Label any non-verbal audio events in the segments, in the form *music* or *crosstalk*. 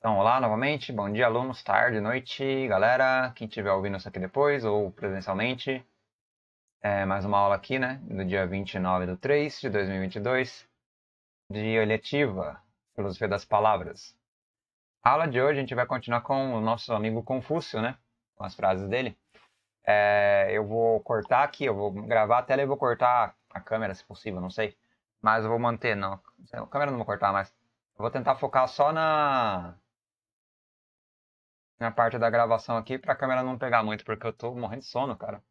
Então, olá novamente, bom dia alunos, tarde, noite, galera, quem estiver ouvindo isso aqui depois ou presencialmente, é mais uma aula aqui, né, do dia 29 de 3 de 2022, de eletiva, Filosofia das Palavras. A aula de hoje a gente vai continuar com o nosso amigo Confúcio, né, com as frases dele. É, eu vou cortar aqui, eu vou gravar a tela e vou cortar a câmera, se possível, não sei, mas eu vou manter, não, a câmera não vou cortar mais. Eu vou tentar focar só na, na parte da gravação aqui pra câmera não pegar muito, porque eu tô morrendo de sono, cara.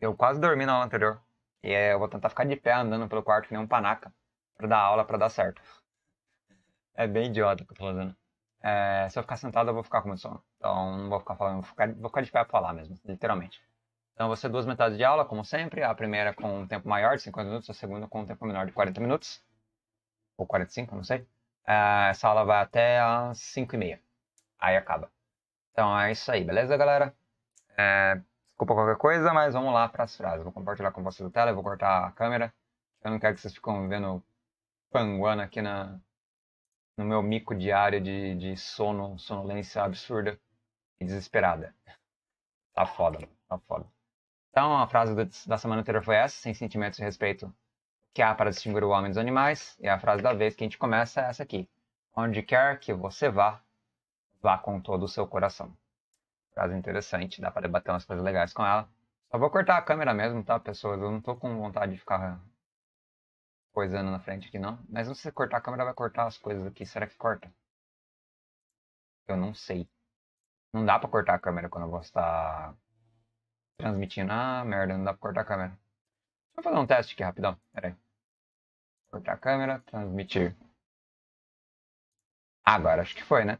Eu quase dormi na aula anterior. E é, eu vou tentar ficar de pé andando pelo quarto que nem um panaca pra dar aula pra dar certo. É bem idiota o que eu tô fazendo. É, se eu ficar sentado, eu vou ficar com muito sono. Então, não vou ficar falando, vou ficar, vou ficar de pé pra falar mesmo, literalmente. Então, você duas metades de aula, como sempre. A primeira com um tempo maior, de 50 minutos. A segunda com um tempo menor, de 40 minutos. Ou 45, não sei. É, essa aula vai até às 5 e meia. Aí acaba. Então é isso aí, beleza, galera? É, desculpa qualquer coisa, mas vamos lá para as frases. Vou compartilhar com vocês a tela, eu vou cortar a câmera. Eu não quero que vocês fiquem vendo panguana aqui na, no meu mico diário de, de sono, sonolência absurda e desesperada. Tá foda, tá foda. Então, a frase do, da semana anterior foi essa, sem sentimentos de respeito que há para distinguir o homem dos animais. E é a frase da vez que a gente começa é essa aqui. Onde quer que você vá, vá com todo o seu coração. Frase interessante, dá para debater umas coisas legais com ela. Só vou cortar a câmera mesmo, tá, pessoas? Eu não tô com vontade de ficar coisando na frente aqui, não. Mas se cortar a câmera, vai cortar as coisas aqui. Será que corta? Eu não sei. Não dá pra cortar a câmera quando eu vou estar transmitindo. Ah, merda, não dá pra cortar a câmera. Deixa eu fazer um teste aqui rapidão. Pera aí. Cortar a câmera, transmitir. Agora acho que foi, né?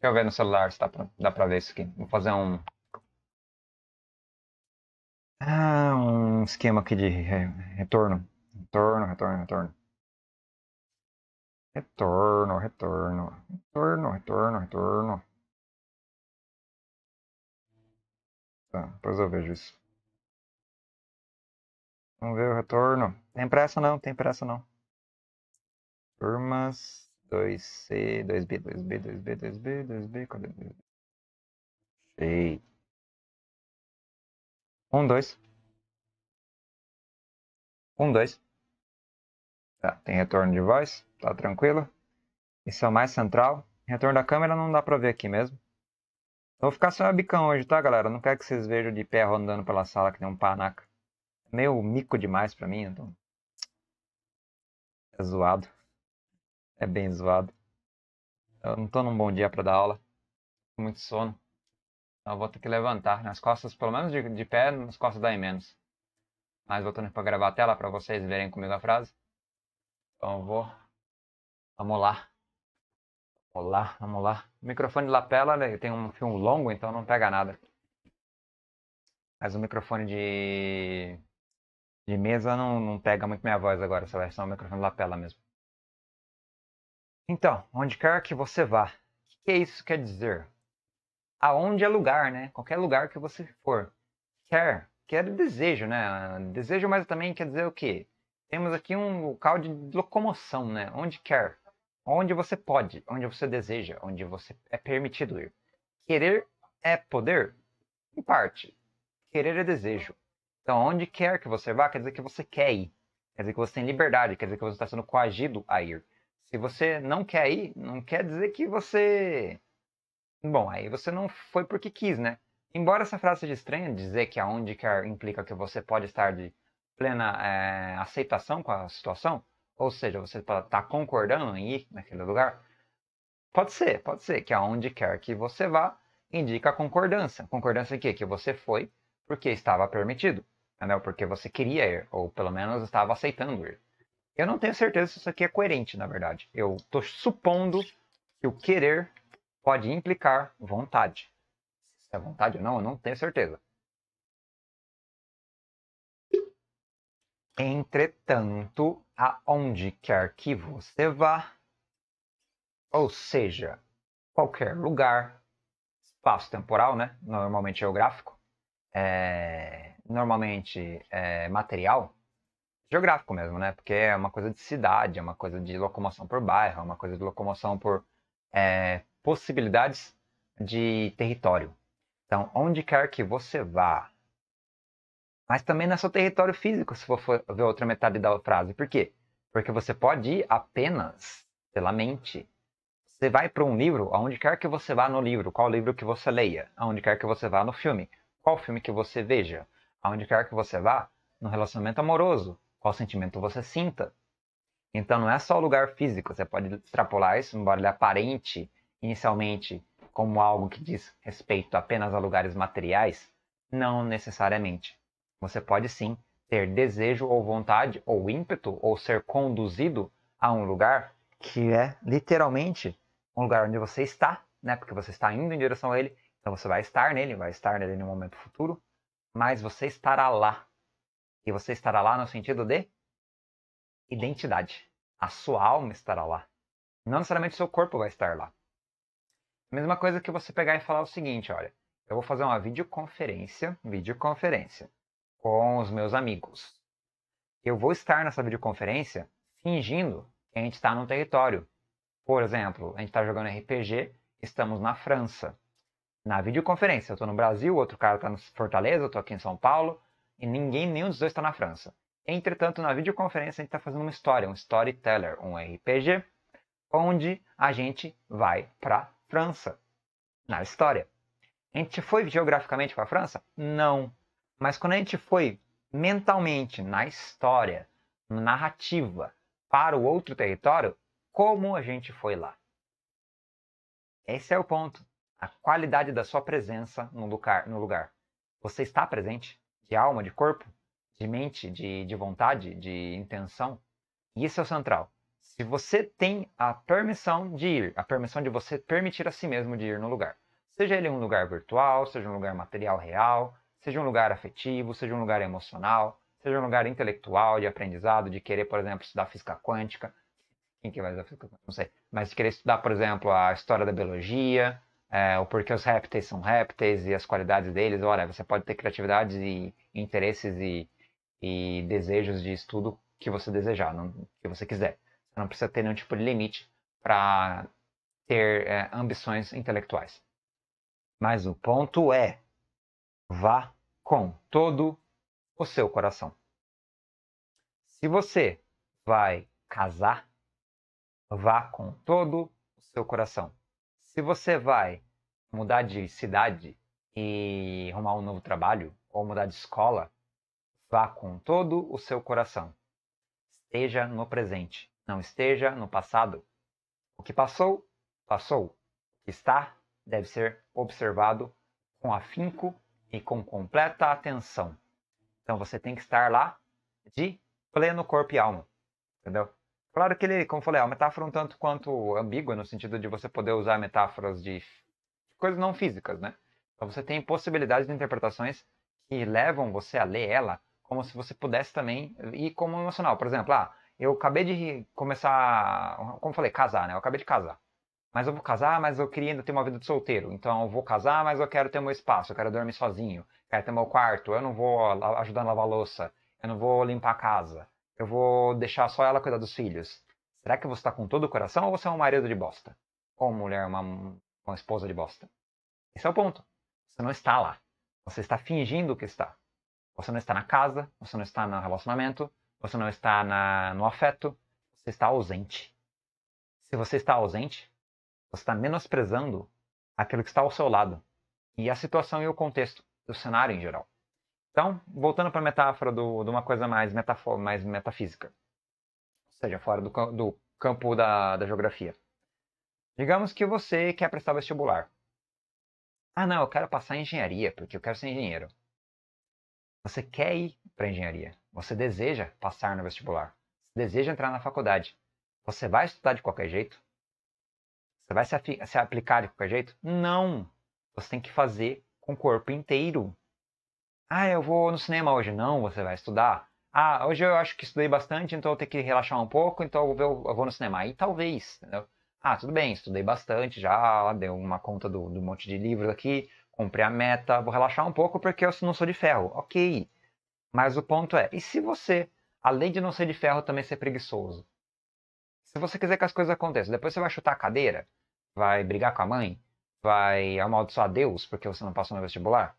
Deixa eu ver no celular se dá pra, dá pra ver isso aqui. Vou fazer um. Ah, um esquema aqui de retorno. Retorno, retorno, retorno. Retorno, retorno. Retorno, retorno, retorno. Tá, depois eu vejo isso. Vamos ver o retorno. Tem pressa não, tem pressa não. Turmas. 2C, 2B, 2B, 2B, 2B, 2B, cadê 2B? Achei. 1, 2. 1, 2. Tá, tem retorno de voz, tá tranquilo. Isso é o mais central. Retorno da câmera não dá pra ver aqui mesmo. Vou ficar só webcam hoje, tá, galera? Não quero que vocês vejam de pé rondando pela sala que tem um panaca. meio mico demais pra mim, então. É zoado é bem zoado. Eu não tô num bom dia para dar aula. Muito sono. Então eu vou ter que levantar nas costas, pelo menos de, de pé, nas costas dá em menos. Mas voltando para gravar a tela para vocês verem comigo a frase. Então eu vou. Vamos lá. Vamos lá, vamos lá. O microfone lapela, né? tem um fio longo, então não pega nada. Mas o microfone de, de mesa não, não pega muito minha voz agora, Celeste. É ser o microfone de lapela mesmo. Então, onde quer que você vá, o que, que é isso quer dizer? Aonde é lugar, né? Qualquer lugar que você for. Quer, quer desejo, né? Desejo, mas também quer dizer o quê? Temos aqui um local de locomoção, né? Onde quer, onde você pode, onde você deseja, onde você é permitido ir. Querer é poder? Em parte. Querer é desejo. Então, onde quer que você vá, quer dizer que você quer ir. Quer dizer que você tem liberdade, quer dizer que você está sendo coagido a ir. Se você não quer ir, não quer dizer que você. Bom, aí você não foi porque quis, né? Embora essa frase seja estranha, dizer que aonde quer implica que você pode estar de plena é, aceitação com a situação, ou seja, você está tá concordando em ir naquele lugar, pode ser, pode ser que aonde quer que você vá indica a concordância. Concordância em quê? Que você foi porque estava permitido, entendeu? Porque você queria ir, ou pelo menos estava aceitando ir. Eu não tenho certeza se isso aqui é coerente, na verdade. Eu estou supondo que o querer pode implicar vontade. Se é vontade ou não, eu não tenho certeza. Entretanto, aonde quer que você vá, ou seja, qualquer lugar, espaço temporal, né? Normalmente geográfico, é, normalmente é, material, geográfico mesmo, né? Porque é uma coisa de cidade, é uma coisa de locomoção por bairro, é uma coisa de locomoção por é, possibilidades de território. Então, onde quer que você vá, mas também não é só território físico, se for ver outra metade da frase. Por quê? Porque você pode ir apenas pela mente. Você vai para um livro, aonde quer que você vá no livro, qual livro que você leia, aonde quer que você vá no filme, qual filme que você veja, aonde quer que você vá no relacionamento amoroso, qual sentimento você sinta. Então não é só o lugar físico, você pode extrapolar isso, embora ele aparente inicialmente como algo que diz respeito apenas a lugares materiais, não necessariamente. Você pode sim ter desejo ou vontade ou ímpeto ou ser conduzido a um lugar que é literalmente um lugar onde você está, né? Porque você está indo em direção a ele, então você vai estar nele, vai estar nele no momento futuro, mas você estará lá e você estará lá no sentido de identidade. A sua alma estará lá. Não necessariamente o seu corpo vai estar lá. Mesma coisa que você pegar e falar o seguinte, olha, eu vou fazer uma videoconferência, videoconferência com os meus amigos. Eu vou estar nessa videoconferência fingindo que a gente está num território. Por exemplo, a gente está jogando RPG, estamos na França. Na videoconferência, eu estou no Brasil, outro cara está em Fortaleza, eu estou aqui em São Paulo, e ninguém, nenhum dos dois está na França. Entretanto, na videoconferência a gente está fazendo uma história, um storyteller, um RPG, onde a gente vai para França na história. A gente foi geograficamente para a França? Não. Mas quando a gente foi mentalmente na história, narrativa para o outro território, como a gente foi lá? Esse é o ponto. A qualidade da sua presença no lugar. No lugar. Você está presente? de alma, de corpo, de mente, de, de vontade, de intenção. Isso é o central. Se você tem a permissão de ir, a permissão de você permitir a si mesmo de ir no lugar, seja ele um lugar virtual, seja um lugar material real, seja um lugar afetivo, seja um lugar emocional, seja um lugar intelectual, de aprendizado, de querer, por exemplo, estudar física quântica. Quem que vai estudar física quântica? Não sei. Mas de querer estudar, por exemplo, a história da biologia, é, o porquê os répteis são répteis e as qualidades deles. Ora, você pode ter criatividades e interesses e, e desejos de estudo que você desejar, não, que você quiser. Você não precisa ter nenhum tipo de limite para ter é, ambições intelectuais. Mas o ponto é: vá com todo o seu coração. Se você vai casar, vá com todo o seu coração. Se você vai mudar de cidade e arrumar um novo trabalho ou mudar de escola, vá com todo o seu coração. Esteja no presente, não esteja no passado. O que passou, passou. O que está deve ser observado com afinco e com completa atenção. Então você tem que estar lá de pleno corpo e alma, entendeu? Claro que ele, como eu falei, é uma metáfora um tanto quanto ambígua, no sentido de você poder usar metáforas de coisas não físicas, né? Então você tem possibilidades de interpretações que levam você a ler ela como se você pudesse também ir como emocional. Por exemplo, ah, eu acabei de começar, como eu falei, casar, né? Eu acabei de casar. Mas eu vou casar, mas eu queria ainda ter uma vida de solteiro. Então eu vou casar, mas eu quero ter meu espaço, eu quero dormir sozinho, quero ter meu quarto, eu não vou ajudar a lavar louça, eu não vou limpar a casa eu vou deixar só ela cuidar dos filhos. Será que você está com todo o coração ou você é um marido de bosta? Ou uma mulher, uma, uma esposa de bosta? Esse é o ponto. Você não está lá. Você está fingindo que está. Você não está na casa, você não está no relacionamento, você não está na, no afeto, você está ausente. Se você está ausente, você está menosprezando aquilo que está ao seu lado e a situação e o contexto, o cenário em geral. Então, voltando para a metáfora do, de uma coisa mais, metafo, mais metafísica, ou seja, fora do, do campo da, da geografia. Digamos que você quer prestar vestibular. Ah, não, eu quero passar em engenharia, porque eu quero ser engenheiro. Você quer ir para engenharia. Você deseja passar no vestibular. Você deseja entrar na faculdade. Você vai estudar de qualquer jeito? Você vai se, se aplicar de qualquer jeito? Não! Você tem que fazer com o corpo inteiro. Ah, eu vou no cinema hoje. Não, você vai estudar. Ah, hoje eu acho que estudei bastante, então eu tenho que relaxar um pouco, então eu vou, no cinema. Aí talvez, entendeu? Ah, tudo bem, estudei bastante já, dei uma conta do, do monte de livros aqui, comprei a meta, vou relaxar um pouco porque eu não sou de ferro. Ok. Mas o ponto é, e se você, além de não ser de ferro, também ser preguiçoso? Se você quiser que as coisas aconteçam, depois você vai chutar a cadeira, vai brigar com a mãe, vai amaldiçoar Deus porque você não passou no vestibular?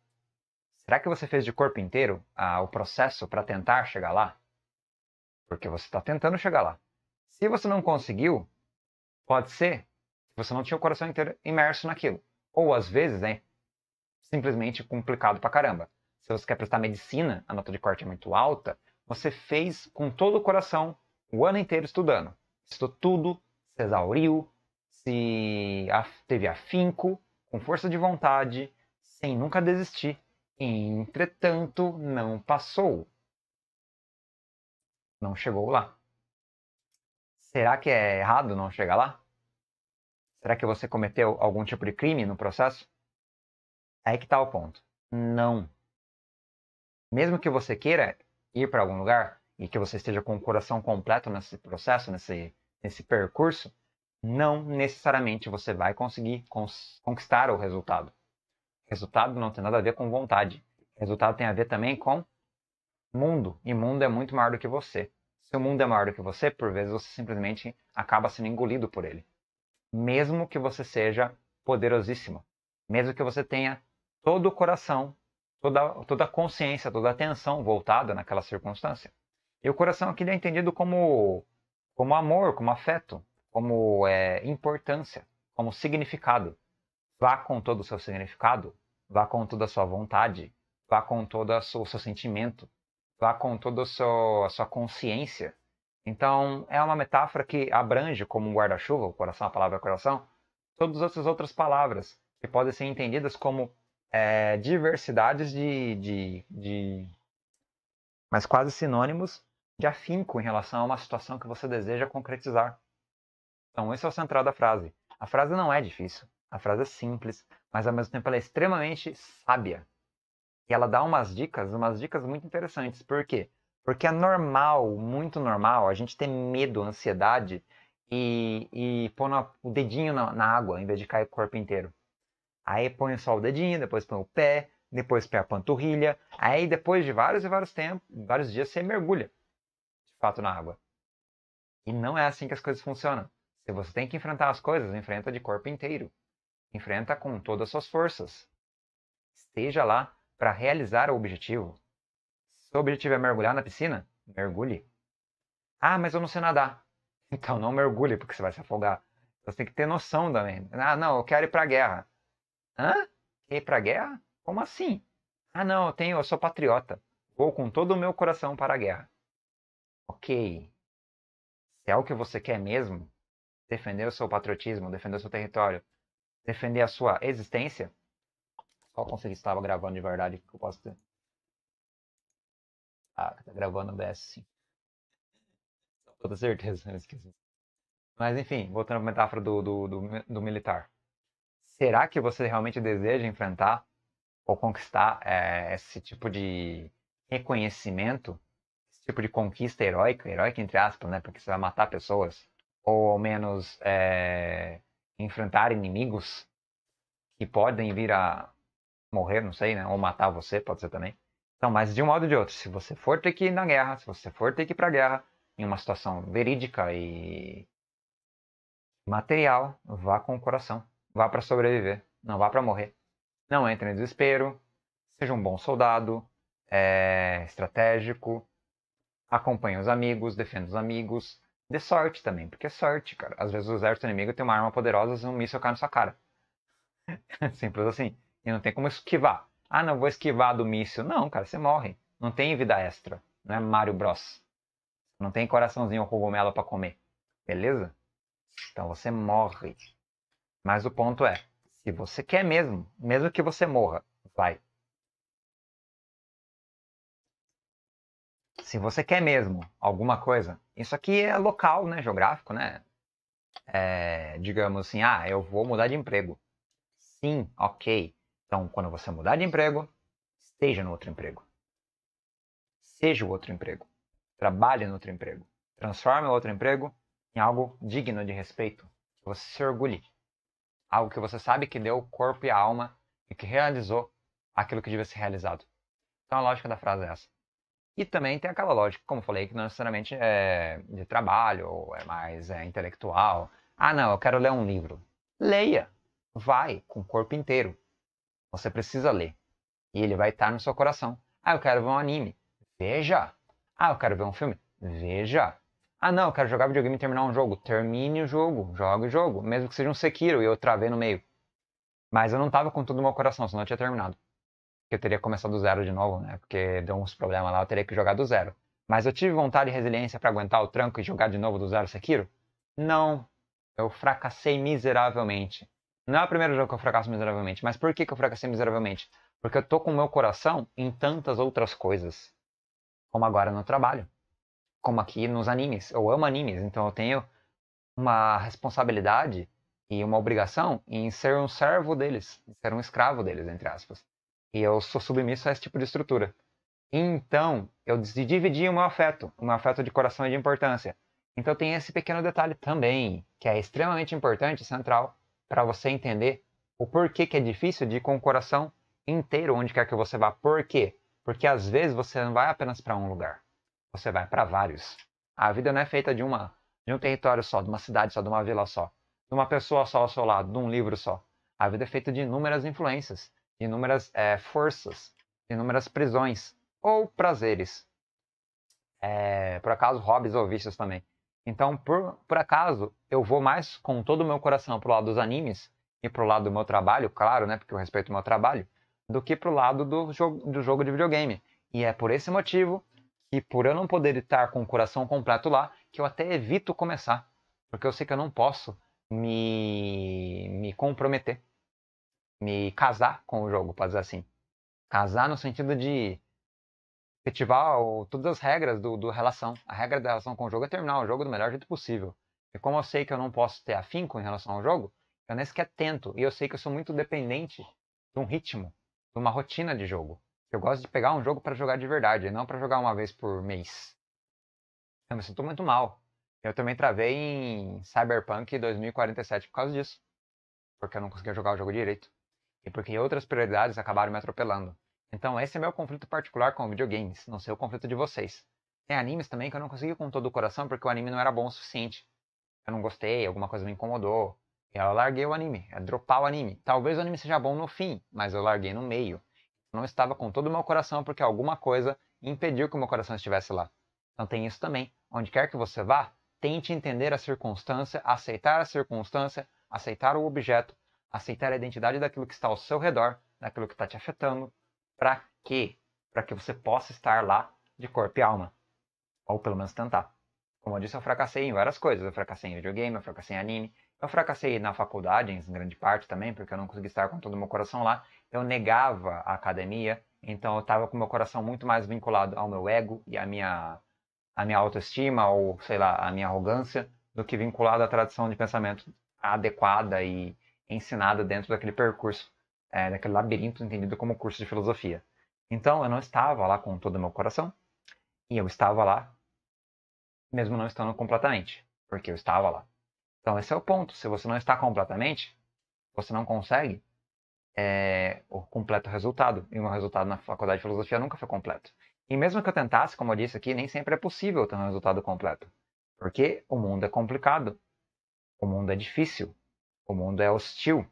Será que você fez de corpo inteiro ah, o processo para tentar chegar lá? Porque você está tentando chegar lá. Se você não conseguiu, pode ser que você não tinha o coração inteiro imerso naquilo. Ou às vezes é simplesmente complicado pra caramba. Se você quer prestar medicina, a nota de corte é muito alta, você fez com todo o coração o ano inteiro estudando. Estudou tudo, se exauriu, se teve afinco, com força de vontade, sem nunca desistir. Entretanto, não passou. Não chegou lá. Será que é errado não chegar lá? Será que você cometeu algum tipo de crime no processo? É aí que está o ponto. Não. Mesmo que você queira ir para algum lugar e que você esteja com o coração completo nesse processo, nesse, nesse percurso, não necessariamente você vai conseguir conquistar o resultado. Resultado não tem nada a ver com vontade. Resultado tem a ver também com mundo. E mundo é muito maior do que você. Se o mundo é maior do que você, por vezes você simplesmente acaba sendo engolido por ele. Mesmo que você seja poderosíssimo. Mesmo que você tenha todo o coração, toda, toda a consciência, toda a atenção voltada naquela circunstância. E o coração aqui é entendido como, como amor, como afeto, como é, importância, como significado. Vá com todo o seu significado, vá com toda a sua vontade, vá com todo o seu, seu sentimento, vá com toda a sua consciência. Então, é uma metáfora que abrange como um guarda-chuva, o coração, a palavra coração, todas essas outras palavras que podem ser entendidas como é, diversidades de, de, de. mas quase sinônimos de afinco em relação a uma situação que você deseja concretizar. Então, esse é o central da frase. A frase não é difícil. A frase é simples, mas ao mesmo tempo ela é extremamente sábia. E ela dá umas dicas, umas dicas muito interessantes. Por quê? Porque é normal, muito normal, a gente ter medo, ansiedade e, e pôr o dedinho na, na, água em vez de cair o corpo inteiro. Aí põe só o dedinho, depois põe o pé, depois põe a panturrilha. Aí depois de vários e vários tempos, vários dias, você mergulha de fato na água. E não é assim que as coisas funcionam. Se você tem que enfrentar as coisas, enfrenta de corpo inteiro. Enfrenta com todas suas forças. Esteja lá para realizar o objetivo. Se o objetivo é mergulhar na piscina, mergulhe. Ah, mas eu não sei nadar. *laughs* Então não mergulhe, porque você vai se afogar. Você tem que ter noção também. Ah, não, eu quero ir para a guerra. Hã? Quer ir para a guerra? Como assim? Ah, não, eu, tenho, eu sou patriota. Vou com todo o meu coração para a guerra. Ok. Se é o que você quer mesmo, defender o seu patriotismo, defender o seu território, defender a sua existência. qual consegui estava gravando de verdade que eu posso ter. Ah, tá gravando OBS sim. Com toda certeza, eu esqueci. Mas enfim, voltando à metáfora do, do, do, do, militar. Será que você realmente deseja enfrentar ou conquistar é, esse tipo de reconhecimento? Esse tipo de conquista heróica, heróica entre aspas, né? Porque você vai matar pessoas. Ou ao menos é, enfrentar inimigos que podem vir a morrer, não sei, né? Ou matar você, pode ser também. Então, mas de um modo ou de outro, se você for ter que ir na guerra, se você for ter que ir pra guerra, em uma situação verídica e material, vá com o coração. Vá para sobreviver, não vá para morrer. Não entre em desespero, seja um bom soldado, é, estratégico, acompanhe os amigos, defenda os amigos, Dê sorte também, porque é sorte, cara. Às vezes o exército inimigo tem uma arma poderosa e um míssil cai na sua cara. *laughs* Simples assim. E não tem como esquivar. Ah, não vou esquivar do míssil. Não, cara, você morre. Não tem vida extra. Não é Mario Bros. Não tem coraçãozinho ou cogumelo para comer. Beleza? Então você morre. Mas o ponto é, se você quer mesmo, mesmo que você morra, vai. se você quer mesmo alguma coisa, isso aqui é local, né, geográfico, né? É, digamos assim, ah, eu vou mudar de emprego. Sim, ok. Então, quando você mudar de emprego, esteja no outro emprego. Seja o outro emprego. Trabalhe no outro emprego. Transforme o outro emprego em algo digno de respeito. Que você se orgulhe. Algo que você sabe que deu corpo e alma e que realizou aquilo que devia ser realizado. Então, a lógica da frase é essa. E também tem aquela lógica, como falei, que não necessariamente é de trabalho, ou é mais é, intelectual. Ah, não, eu quero ler um livro. Leia. Vai, com o corpo inteiro. Você precisa ler. E ele vai estar no seu coração. Ah, eu quero ver um anime. Veja. Ah, eu quero ver um filme. Veja. Ah, não, eu quero jogar videogame e terminar um jogo. Termine o jogo. Jogue o jogo. Mesmo que seja um Sekiro e eu travei no meio. Mas eu não estava com tudo no meu coração, senão eu tinha terminado que eu teria começado do zero de novo, né? Porque deu uns problemas lá, eu teria que jogar do zero. Mas eu tive vontade e resiliência para aguentar o tranco e jogar de novo do zero Sekiro? Não. Eu fracassei miseravelmente. Não é o primeiro jogo que eu fracasso miseravelmente, mas por que, que eu fracassei miseravelmente? Porque eu tô com o meu coração em tantas outras coisas. Como agora no trabalho. Como aqui nos animes. Eu amo animes, então eu tenho uma responsabilidade e uma obrigação em ser um servo deles, ser um escravo deles, entre aspas. E eu sou submisso a esse tipo de estrutura. Então, eu dividi o meu afeto, o meu afeto de coração e de importância. Então, tem esse pequeno detalhe também, que é extremamente importante, central, para você entender o porquê que é difícil de ir com o coração inteiro onde quer que você vá. Por quê? Porque às vezes você não vai apenas para um lugar, você vai para vários. A vida não é feita de, uma, de um território só, de uma cidade só, de uma vila só, de uma pessoa só ao seu lado, de um livro só. A vida é feita de inúmeras influências inúmeras é, forças, inúmeras prisões ou prazeres. É, por acaso, hobbies ou vícios também. Então, por, por acaso, eu vou mais com todo o meu coração pro lado dos animes e pro lado do meu trabalho, claro, né? Porque eu respeito o meu trabalho, do que pro lado do jogo, do jogo de videogame. E é por esse motivo que, por eu não poder estar com o coração completo lá, que eu até evito começar. Porque eu sei que eu não posso me, me comprometer me casar com o jogo, pode dizer assim. Casar no sentido de efetivar todas as regras do, do relação. A regra da relação com o jogo é terminar o jogo do melhor jeito possível. E como eu sei que eu não posso ter afinco em relação ao jogo, eu nem sequer tento. E eu sei que eu sou muito dependente de um ritmo, de uma rotina de jogo. Eu gosto de pegar um jogo para jogar de verdade, e não para jogar uma vez por mês. Eu me sinto muito mal. Eu também travei em Cyberpunk 2047 por causa disso. Porque eu não conseguia jogar o jogo direito e é porque outras prioridades acabaram me atropelando. Então esse é meu conflito particular com videogames, não sei o conflito de vocês. Tem animes também que eu não consegui com todo o coração porque o anime não era bom o suficiente. Eu não gostei, alguma coisa me incomodou. E eu larguei o anime, é dropar o anime. Talvez o anime seja bom no fim, mas eu larguei no meio. Não estava com todo o meu coração porque alguma coisa impediu que o meu coração estivesse lá. Então tem isso também. Onde quer que você vá, tente entender a circunstância, aceitar a circunstância, aceitar o objeto, aceitar a identidade daquilo que está ao seu redor, daquilo que está te afetando, para quê? Para que você possa estar lá de corpo e alma. Ou pelo menos tentar. Como eu disse, eu fracassei em várias coisas. Eu fracassei em videogame, eu fracassei em anime, eu fracassei na faculdade, em grande parte também, porque eu não consegui estar com todo o meu coração lá. Eu negava a academia, então eu estava com meu coração muito mais vinculado ao meu ego e à minha, à minha autoestima, ou sei lá, à minha arrogância, do que vinculado à tradição de pensamento adequada e ensinada dentro daquele percurso, é, daquele labirinto entendido como curso de filosofia. Então eu não estava lá com todo o meu coração, e eu estava lá, mesmo não estando completamente, porque eu estava lá. Então esse é o ponto. Se você não está completamente, você não consegue é, o completo resultado. E o meu resultado na faculdade de filosofia nunca foi completo. E mesmo que eu tentasse, como eu disse aqui, nem sempre é possível ter um resultado completo. Porque o mundo é complicado. O mundo é difícil. O mundo é hostil.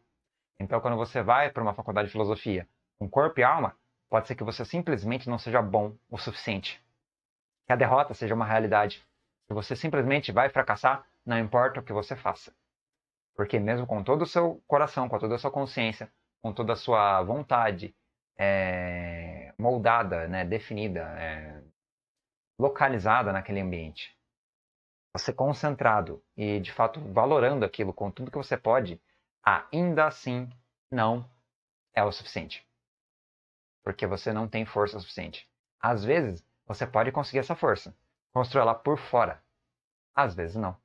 Então, quando você vai para uma faculdade de filosofia com corpo e alma, pode ser que você simplesmente não seja bom o suficiente. Que a derrota seja uma realidade. Se você simplesmente vai fracassar, não importa o que você faça. Porque, mesmo com todo o seu coração, com toda a sua consciência, com toda a sua vontade é, moldada, né, definida, é, localizada naquele ambiente, você concentrado e de fato valorando aquilo com tudo que você pode, ainda assim não é o suficiente. Porque você não tem força suficiente. Às vezes, você pode conseguir essa força, construir ela por fora. Às vezes, não.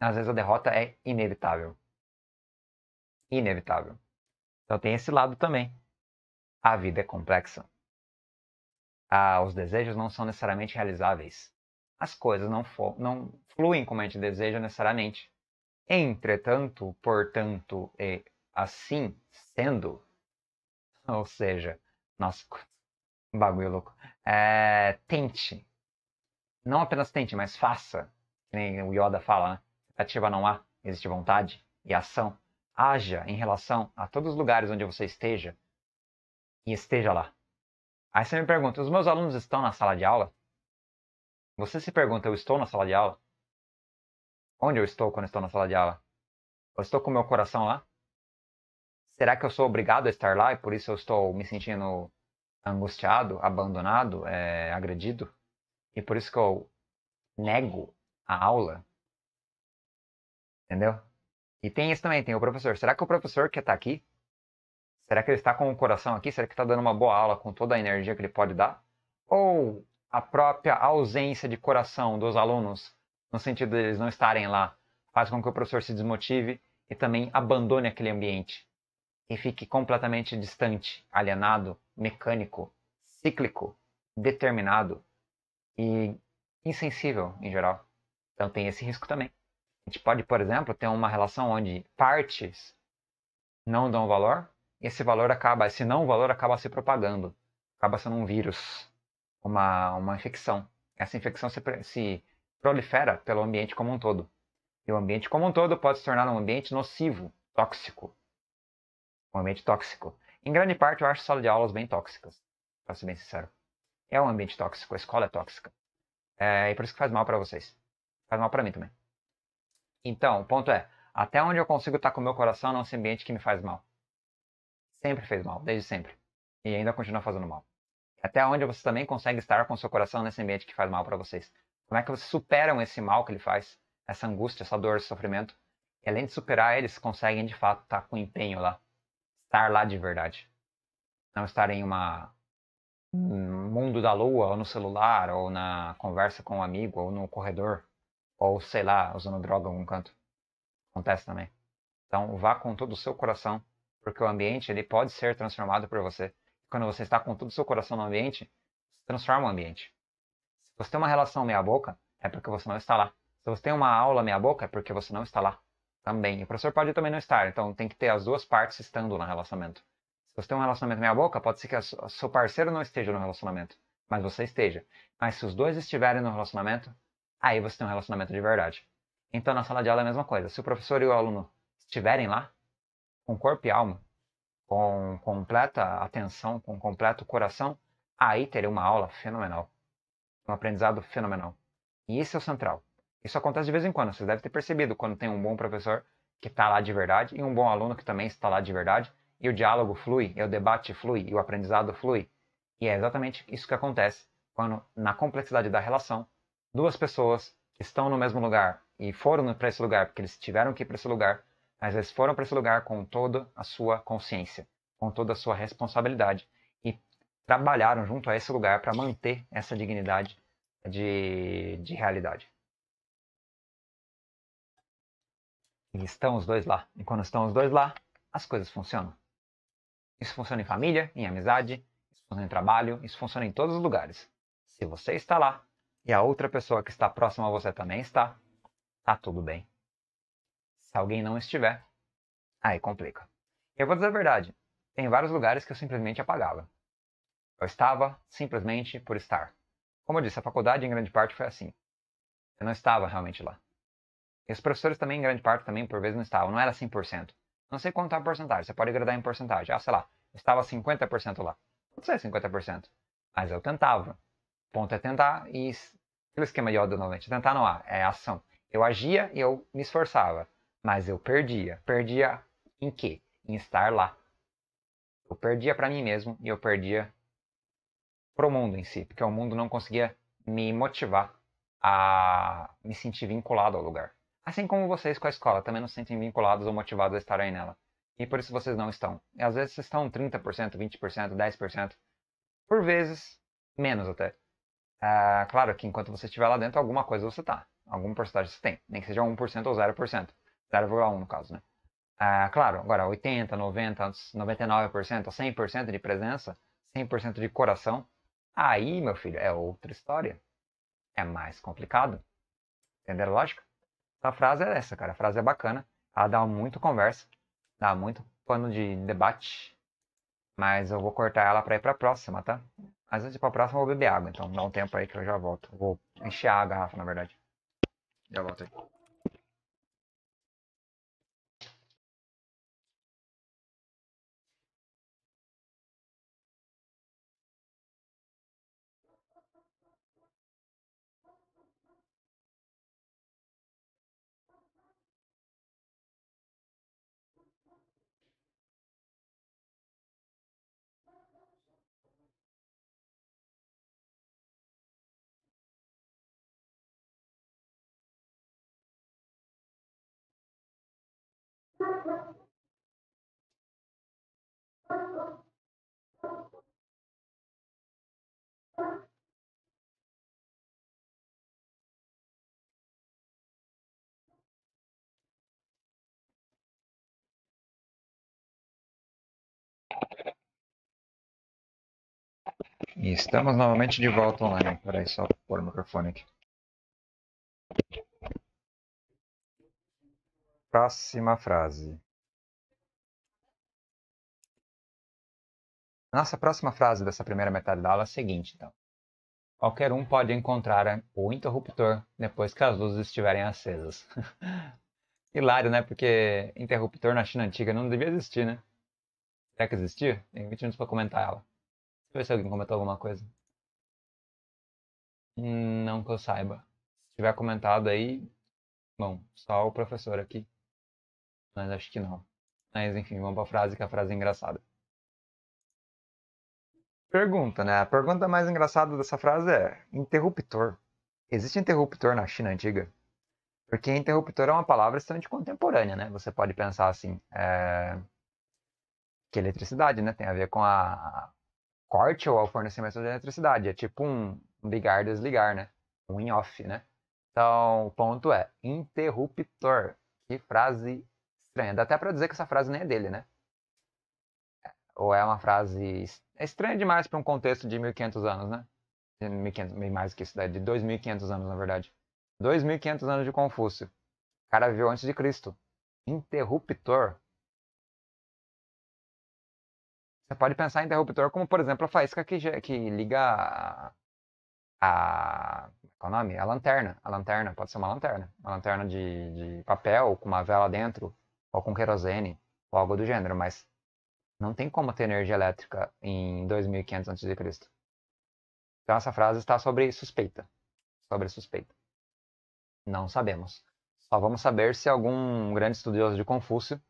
Às vezes, a derrota é inevitável. Inevitável. Então, tem esse lado também. A vida é complexa. Ah, os desejos não são necessariamente realizáveis as coisas não, for, não fluem como a gente deseja necessariamente. Entretanto, portanto e é assim sendo, *laughs* ou seja, nossa, *laughs* bagulho louco, é, tente. Não apenas tente, mas faça. Que nem o Yoda fala, né? Ativa não há, existe vontade e ação. Haja em relação a todos os lugares onde você esteja e esteja lá. Aí você me pergunta, os meus alunos estão na sala de aula? Você se pergunta, eu estou na sala de aula? Onde eu estou quando estou na sala de aula? Eu estou com meu coração lá? Será que eu sou obrigado a estar lá e por isso eu estou me sentindo angustiado, abandonado, é, agredido? E por isso que eu nego a aula? Entendeu? E tem isso também, tem o professor. Será que o professor que está aqui, será que ele está com o coração aqui? Será que está dando uma boa aula com toda a energia que ele pode dar? Ou a própria ausência de coração dos alunos, no sentido deles não estarem lá, faz com que o professor se desmotive e também abandone aquele ambiente e fique completamente distante, alienado, mecânico, cíclico, determinado e insensível em geral. Então tem esse risco também. A gente pode, por exemplo, ter uma relação onde partes não dão valor, e esse valor acaba, esse não valor acaba se propagando, acaba sendo um vírus uma, uma infecção. Essa infecção se, se prolifera pelo ambiente como um todo. E o ambiente como um todo pode se tornar um ambiente nocivo, tóxico. Um ambiente tóxico. Em grande parte, eu acho sala de aulas bem tóxicas, para ser bem sincero. É um ambiente tóxico, a escola é tóxica. É, e por isso que faz mal para vocês. Faz mal para mim também. Então, o ponto é, até onde eu consigo estar tá com o meu coração nesse ambiente que me faz mal? Sempre fez mal, desde sempre. E ainda continua fazendo mal. Até onde você também consegue estar com seu coração nesse ambiente que faz mal para vocês? Como é que vocês superam esse mal que ele faz? Essa angústia, essa dor, esse sofrimento? E além de superar, eles conseguem de fato estar tá com empenho lá. Estar lá de verdade. Não estar em uma um mundo da lua, ou no celular, ou na conversa com um amigo, ou no corredor, ou sei lá, usando droga em algum canto. Acontece também. Então vá com todo o seu coração, porque o ambiente ele pode ser transformado por você quando você está com todo o seu coração no ambiente, transforma o ambiente. Se você tem uma relação meia-boca, é porque você não está lá. Se você tem uma aula meia-boca, é porque você não está lá também. E o professor pode também não estar, então tem que ter as duas partes estando no relacionamento. Se você tem um relacionamento meia-boca, pode ser que o seu parceiro não esteja no relacionamento, mas você esteja. Mas se os dois estiverem no relacionamento, aí você tem um relacionamento de verdade. Então na sala de aula é a mesma coisa. Se o professor e o aluno estiverem lá, com corpo e alma, com completa atenção, com completo coração, aí teria uma aula fenomenal. Um aprendizado fenomenal. E esse é o central. Isso acontece de vez em quando. Vocês devem ter percebido quando tem um bom professor que está lá de verdade e um bom aluno que também está lá de verdade. E o diálogo flui, e o debate flui, e o aprendizado flui. E é exatamente isso que acontece quando, na complexidade da relação, duas pessoas estão no mesmo lugar e foram para esse lugar porque eles tiveram que ir para esse lugar mas eles foram para esse lugar com toda a sua consciência, com toda a sua responsabilidade e trabalharam junto a esse lugar para manter essa dignidade de, de realidade. E estão os dois lá. E quando estão os dois lá, as coisas funcionam. Isso funciona em família, em amizade, isso funciona em trabalho, isso funciona em todos os lugares. Se você está lá e a outra pessoa que está próxima a você também está, tá tudo bem. Se alguém não estiver, aí complica. Eu vou dizer a verdade, tem vários lugares que eu simplesmente apagava. Eu estava simplesmente por estar. Como eu disse, a faculdade em grande parte foi assim. Eu não estava realmente lá. E os professores também, em grande parte, também por vezes não estavam. Não era 100%. Não sei quanto é a porcentagem. Você pode gradar em porcentagem. Ah, sei lá. Estava 50% lá. Não sei 50%. Mas eu tentava. O ponto é tentar e... Aquele esquema de ódio novamente. Tentar não há. Ah, é ação. Eu agia e eu me esforçava. Mas eu perdia. Perdia em quê? Em estar lá. Eu perdia para mim mesmo e eu perdia pro mundo em si, porque o mundo não conseguia me motivar a me sentir vinculado ao lugar. Assim como vocês com a escola também não se sentem vinculados ou motivados a estarem nela. E por isso vocês não estão. E às vezes vocês estão 30%, 20%, 10%. Por vezes, menos até. Uh, claro que enquanto você estiver lá dentro, alguma coisa você tá. Alguma porcentagem você tem. Nem que seja 1% ou 0%. 0,1 no caso, né? Ah, claro, agora 80, 90, 99%, 100% de presença, 100% de coração, aí, meu filho, é outra história. É mais complicado. Entenderam a lógica? Então, a frase é essa, cara. A frase é bacana. Ela dá muito conversa, dá muito pano de debate. Mas eu vou cortar ela para ir para a próxima, tá? Mas antes de ir para a próxima, eu vou beber água. Então dá um tempo aí que eu já volto. Vou encher a garrafa, na verdade. Já volto aí. E estamos novamente de volta online. Peraí, só pôr o microfone aqui. Próxima frase. Nossa próxima frase dessa primeira metade da aula é a seguinte, então. Qualquer um pode encontrar o interruptor depois que as luzes estiverem acesas. *laughs* Hilário, né? Porque interruptor na China antiga não devia existir, né? Será que existia? Tem 20 minutos para comentar ela eu ver se alguém comentou alguma coisa. Não que eu saiba. Se tiver comentado aí, bom, só o professor aqui. Mas acho que não. Mas enfim, vamos para frase, que é a frase é engraçada. Pergunta, né? A pergunta mais engraçada dessa frase é: interruptor. Existe interruptor na China antiga? Porque interruptor é uma palavra extremamente contemporânea, né? Você pode pensar assim, é... que eletricidade, né? Tem a ver com a corte ou ao fornecimento de eletricidade. É tipo um ligar, desligar, né? Um in-off, né? Então, o ponto é interruptor. Que frase estranha. Dá até para dizer que essa frase nem é dele, né? É, ou é uma frase é estranha demais para um contexto de 1500 anos, né? 1500, mais que isso, daí, de 2500 anos, na verdade. 2500 anos de Confúcio. O cara viu antes de Cristo. Interruptor. Você pode pensar em interruptor como, por exemplo, a faísca que, que liga a, a. É Qual é o nome? A lanterna. A lanterna, pode ser uma lanterna. Uma lanterna de, de papel, com uma vela dentro, ou com querosene, ou algo do gênero, mas não tem como ter energia elétrica em 2500 a.C. Então essa frase está sobre suspeita. Sobre suspeita. Não sabemos. Só vamos saber se algum grande estudioso de Confúcio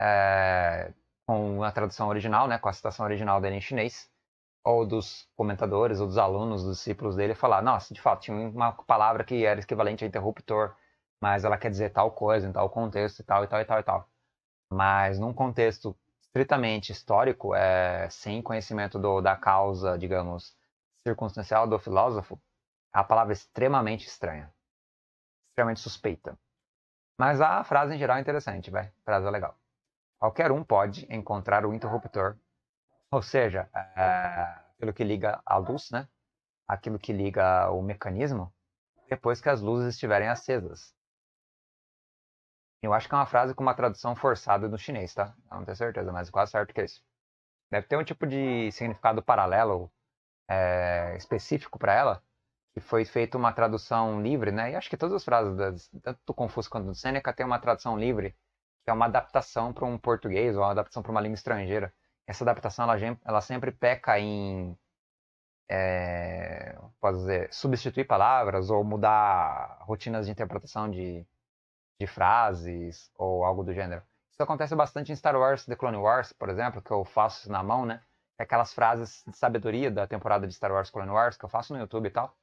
é, com a tradução original, né, com a citação original dele em chinês, ou dos comentadores, ou dos alunos, dos discípulos dele, falar, nossa, de fato, tinha uma palavra que era equivalente a interruptor, mas ela quer dizer tal coisa, em tal contexto, e tal, e tal, e tal, e tal. Mas num contexto estritamente histórico, é, sem conhecimento do, da causa, digamos, circunstancial do filósofo, a palavra é extremamente estranha, extremamente suspeita. Mas a frase em geral é interessante, vai, frase é legal qualquer um pode encontrar o interruptor, ou seja, eh, aquilo que liga a luz, né? aquilo que liga o mecanismo, depois que as luzes estiverem acesas. Eu acho que é uma frase com uma tradução forçada do chinês, tá? Não tenho certeza, mas quase certo que é isso. Deve ter um tipo de significado paralelo é, específico para ela, que foi feita uma tradução livre, né? E acho que todas as frases, tanto do Confuso quanto do Seneca tem uma tradução livre é uma adaptação para um português ou uma adaptação para uma língua estrangeira. Essa adaptação ela, ela sempre peca em é, posso dizer, substituir palavras ou mudar rotinas de interpretação de, de frases ou algo do gênero. Isso acontece bastante em Star Wars The Clone Wars, por exemplo, que eu faço na mão, né? É aquelas frases de sabedoria da temporada de Star Wars Clone Wars que eu faço no YouTube e tal.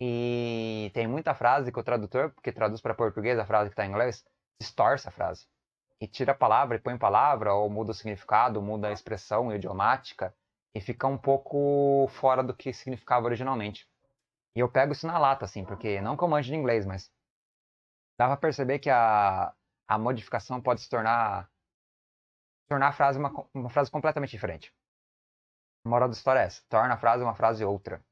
E tem muita frase que o tradutor, que traduz para português a frase que está em inglês, distorce a frase e tira a palavra e põe palavra, ou muda o significado, muda a expressão idiomática, e fica um pouco fora do que significava originalmente. E eu pego isso na lata, assim, porque não que eu manje de inglês, mas dá pra perceber que a, a modificação pode se tornar, tornar a frase uma, uma frase completamente diferente. A moral da história é essa, torna a frase uma frase outra.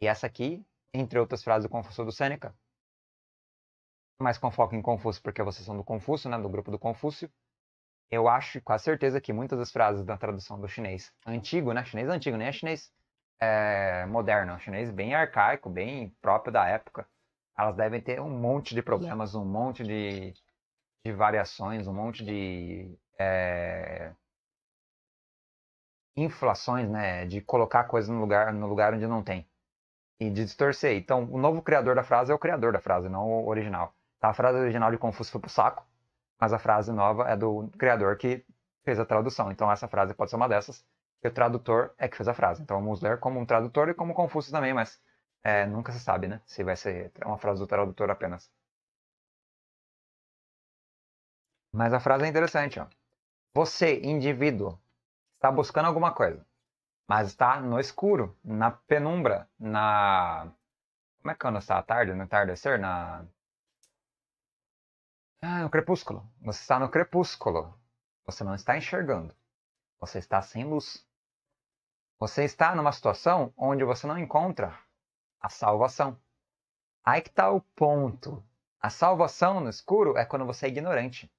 E essa aqui, entre outras frases do Confessor do Sêneca, mas com foco em Confúcio, porque vocês são do Confúcio, né, do grupo do Confúcio, eu acho com a certeza que muitas das frases da tradução do chinês antigo, né, chinês antigo, nem é chinês é, moderno, é chinês bem arcaico, bem próprio da época, elas devem ter um monte de problemas, um monte de, de variações, um monte de é, inflações, né, de colocar coisas no lugar, no lugar onde não tem e de distorcer. Então, o novo criador da frase é o criador da frase, não o original. Tá? A frase original de Confúcio foi pro saco, mas a frase nova é do criador que fez a tradução. Então essa frase pode ser uma dessas. E o tradutor é que fez a frase. Então vamos ler como um tradutor e como Confúcio também, mas é, nunca se sabe, né? Se vai ser uma frase do tradutor apenas. Mas a frase é interessante, ó. Você, indivíduo, está buscando alguma coisa, mas está no escuro, na penumbra, na. Como é que né? é o à Tarde, no entardecer? Na. Ah, é o crepúsculo. Você está no crepúsculo. Você não está enxergando. Você está sem luz. Você está numa situação onde você não encontra a salvação. Aí que está o ponto. A salvação no escuro é quando você é ignorante.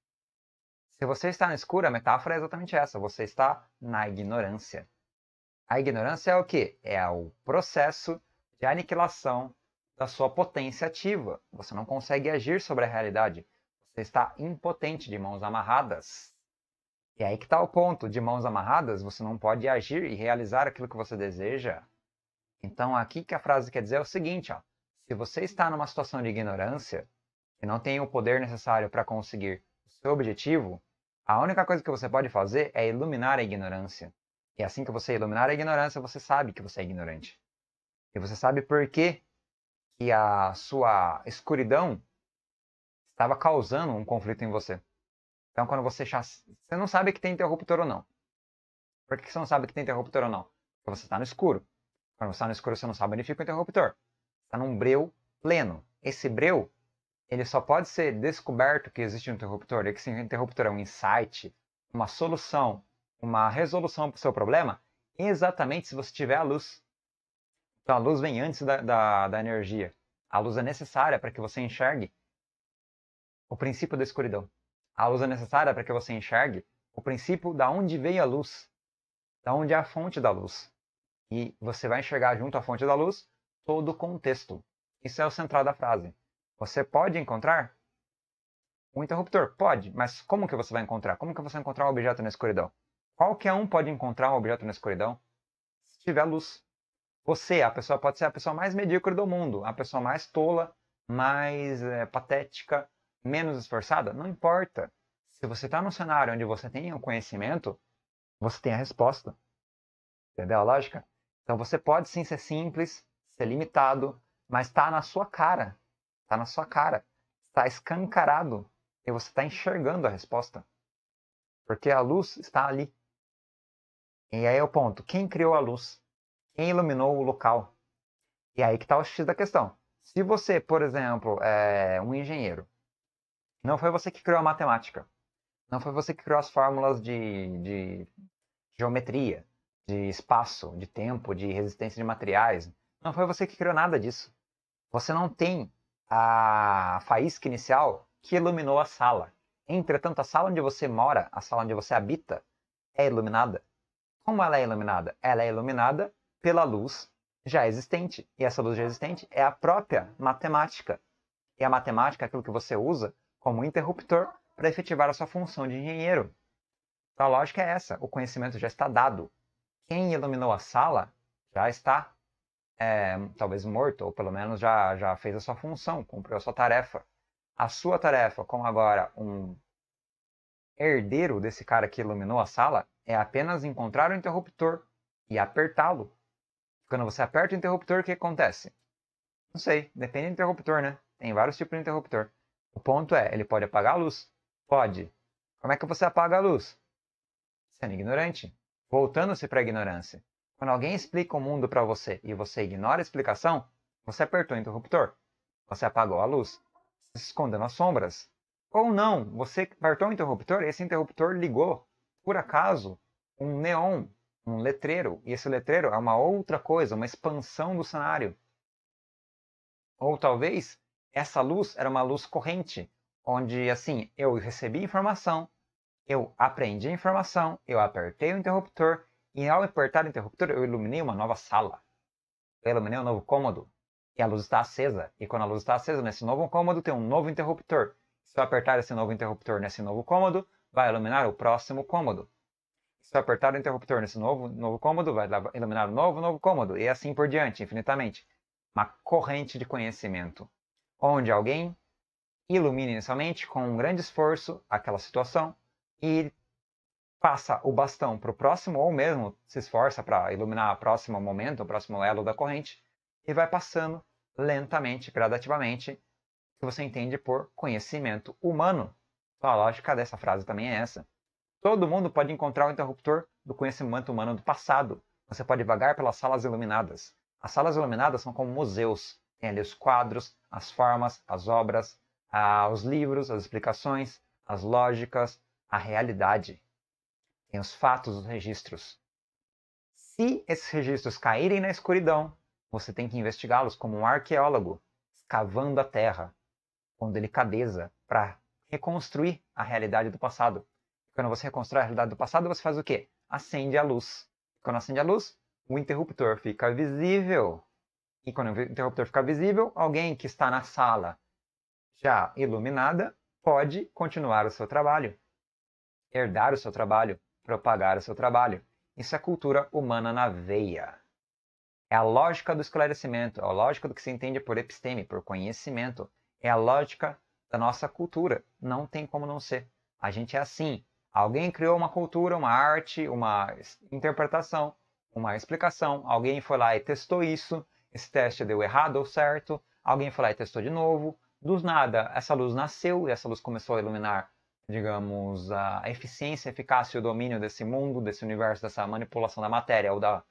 Se você está no escuro, a metáfora é exatamente essa. Você está na ignorância. A ignorância é o que? É o processo de aniquilação da sua potência ativa. Você não consegue agir sobre a realidade. Você está impotente de mãos amarradas. E aí que está o ponto. De mãos amarradas, você não pode agir e realizar aquilo que você deseja. Então, aqui que a frase quer dizer é o seguinte: ó, se você está numa situação de ignorância e não tem o poder necessário para conseguir o seu objetivo, a única coisa que você pode fazer é iluminar a ignorância. E assim que você iluminar a ignorância, você sabe que você é ignorante. E você sabe por quê que a sua escuridão estava causando um conflito em você. Então, quando você chace... você não sabe que tem interruptor ou não. Por que você não sabe que tem interruptor ou não? Porque você está no escuro. Quando você está no escuro, você não sabe onde fica o interruptor. Está num breu pleno. Esse breu, ele só pode ser descoberto que existe um interruptor. E que esse interruptor é um insight, uma solução, uma resolução para o seu problema, exatamente se você tiver a luz. Então, a luz vem antes da, da, da energia. A luz é necessária para que você enxergue o princípio da escuridão. A luz é necessária para que você enxergue o princípio da onde veio a luz, da onde é a fonte da luz. E você vai enxergar junto à fonte da luz todo o contexto. Isso é o central da frase. Você pode encontrar um interruptor? Pode, mas como que você vai encontrar? Como que você vai encontrar um objeto na escuridão? Qualquer um pode encontrar um objeto na escuridão se tiver luz. Você, a pessoa, pode ser a pessoa mais medíocre do mundo, a pessoa mais tola, mais é, patética, menos esforçada? Não importa. Se você está num cenário onde você tem um conhecimento, você tem a resposta. Entendeu a lógica? Então você pode sim ser simples, ser limitado, mas está na sua cara. Está na sua cara. Está escancarado. E você está enxergando a resposta. Porque a luz está ali. E aí é o ponto. Quem criou a luz? Quem iluminou o local? E aí que está o X da questão. Se você, por exemplo, é um engenheiro, não foi você que criou a matemática. Não foi você que criou as fórmulas de, de geometria, de espaço, de tempo, de resistência de materiais. Não foi você que criou nada disso. Você não tem a faísca inicial que iluminou a sala. Entretanto, a sala onde você mora, a sala onde você habita, é iluminada. Como ela é iluminada? Ela é iluminada pela luz já existente. E essa luz já existente é a própria matemática. E a matemática, aquilo que você usa como interruptor para efetivar a sua função de engenheiro. Então a lógica é essa: o conhecimento já está dado. Quem iluminou a sala já está, é, talvez morto, ou pelo menos já, já fez a sua função, cumpriu a sua tarefa. A sua tarefa, como agora um herdeiro desse cara que iluminou a sala, é apenas encontrar o interruptor e apertá-lo. Quando você aperta o interruptor, o que acontece? Não sei, depende do interruptor, né? Tem vários tipos de interruptor. O ponto é, ele pode apagar a luz? Pode. Como é que você apaga a luz? Sendo ignorante. Voltando-se para a ignorância. Quando alguém explica o mundo para você e você ignora a explicação, você apertou o interruptor. Você apagou a luz. se escondendo as sombras. Ou não, você apertou o interruptor e esse interruptor ligou, por acaso, um neon, um letreiro. E esse letreiro é uma outra coisa, uma expansão do cenário. Ou talvez essa luz era uma luz corrente, onde assim, eu recebi informação, eu aprendi a informação, eu apertei o interruptor e ao apertar o interruptor eu iluminei uma nova sala. Eu iluminei um novo cômodo e a luz está acesa. E quando a luz está acesa nesse novo cômodo tem um novo interruptor. Se eu apertar esse novo interruptor nesse novo cômodo, vai iluminar o próximo cômodo. Se eu apertar o interruptor nesse novo, novo cômodo, vai iluminar o novo, novo cômodo, e assim por diante, infinitamente. Uma corrente de conhecimento onde alguém ilumina inicialmente com um grande esforço aquela situação e passa o bastão para o próximo ou mesmo se esforça para iluminar o próximo momento, o próximo elo da corrente e vai passando lentamente, gradativamente, que você entende por conhecimento humano. Então, a lógica dessa frase também é essa. Todo mundo pode encontrar o interruptor do conhecimento humano do passado. Você pode vagar pelas salas iluminadas. As salas iluminadas são como museus. Tem ali os quadros, as formas, as obras, os livros, as explicações, as lógicas, a realidade. Tem os fatos, os registros. Se esses registros caírem na escuridão, você tem que investigá-los como um arqueólogo, escavando a terra com delicadeza para reconstruir a realidade do passado. Quando você reconstrói a realidade do passado, você faz o quê? Acende a luz. Quando acende a luz, o interruptor fica visível. E quando o interruptor ficar visível, alguém que está na sala já iluminada pode continuar o seu trabalho, herdar o seu trabalho, propagar o seu trabalho. Isso é cultura humana na veia. É a lógica do esclarecimento, é a lógica do que se entende por episteme, por conhecimento. É a lógica da nossa cultura. Não tem como não ser. A gente é assim. Alguém criou uma cultura, uma arte, uma interpretação, uma explicação. Alguém foi lá e testou isso, esse teste deu errado ou certo, alguém foi lá e testou de novo. dos nada, essa luz nasceu e essa luz começou a iluminar, digamos, a eficiência, a eficácia e o domínio desse mundo, desse universo, dessa manipulação da matéria ou da,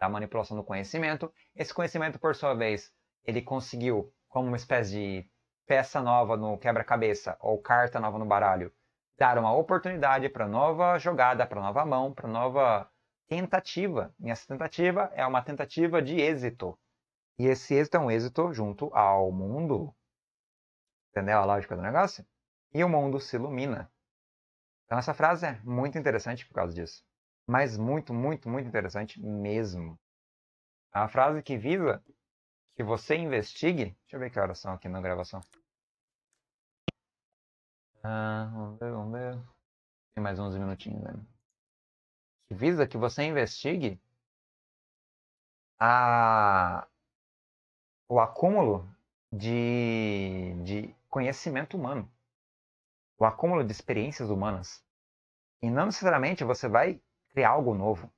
da manipulação do conhecimento. Esse conhecimento, por sua vez, ele conseguiu, como uma espécie de peça nova no quebra-cabeça ou carta nova no baralho, dar uma oportunidade para nova jogada, para nova mão, para nova tentativa. E essa tentativa é uma tentativa de êxito. E esse êxito é um êxito junto ao mundo. Entendeu a lógica do negócio? E o mundo se ilumina. Então essa frase é muito interessante por causa disso. Mas muito, muito, muito interessante mesmo. É uma frase que visa que você investigue. Deixa eu ver que horas são aqui na gravação. Ah, vamos ver, vamos ver. Tem mais 11 minutinhos ainda. Né? Que visa que você investigue a o acúmulo de, de conhecimento humano, o acúmulo de experiências humanas. E não necessariamente você vai criar algo novo.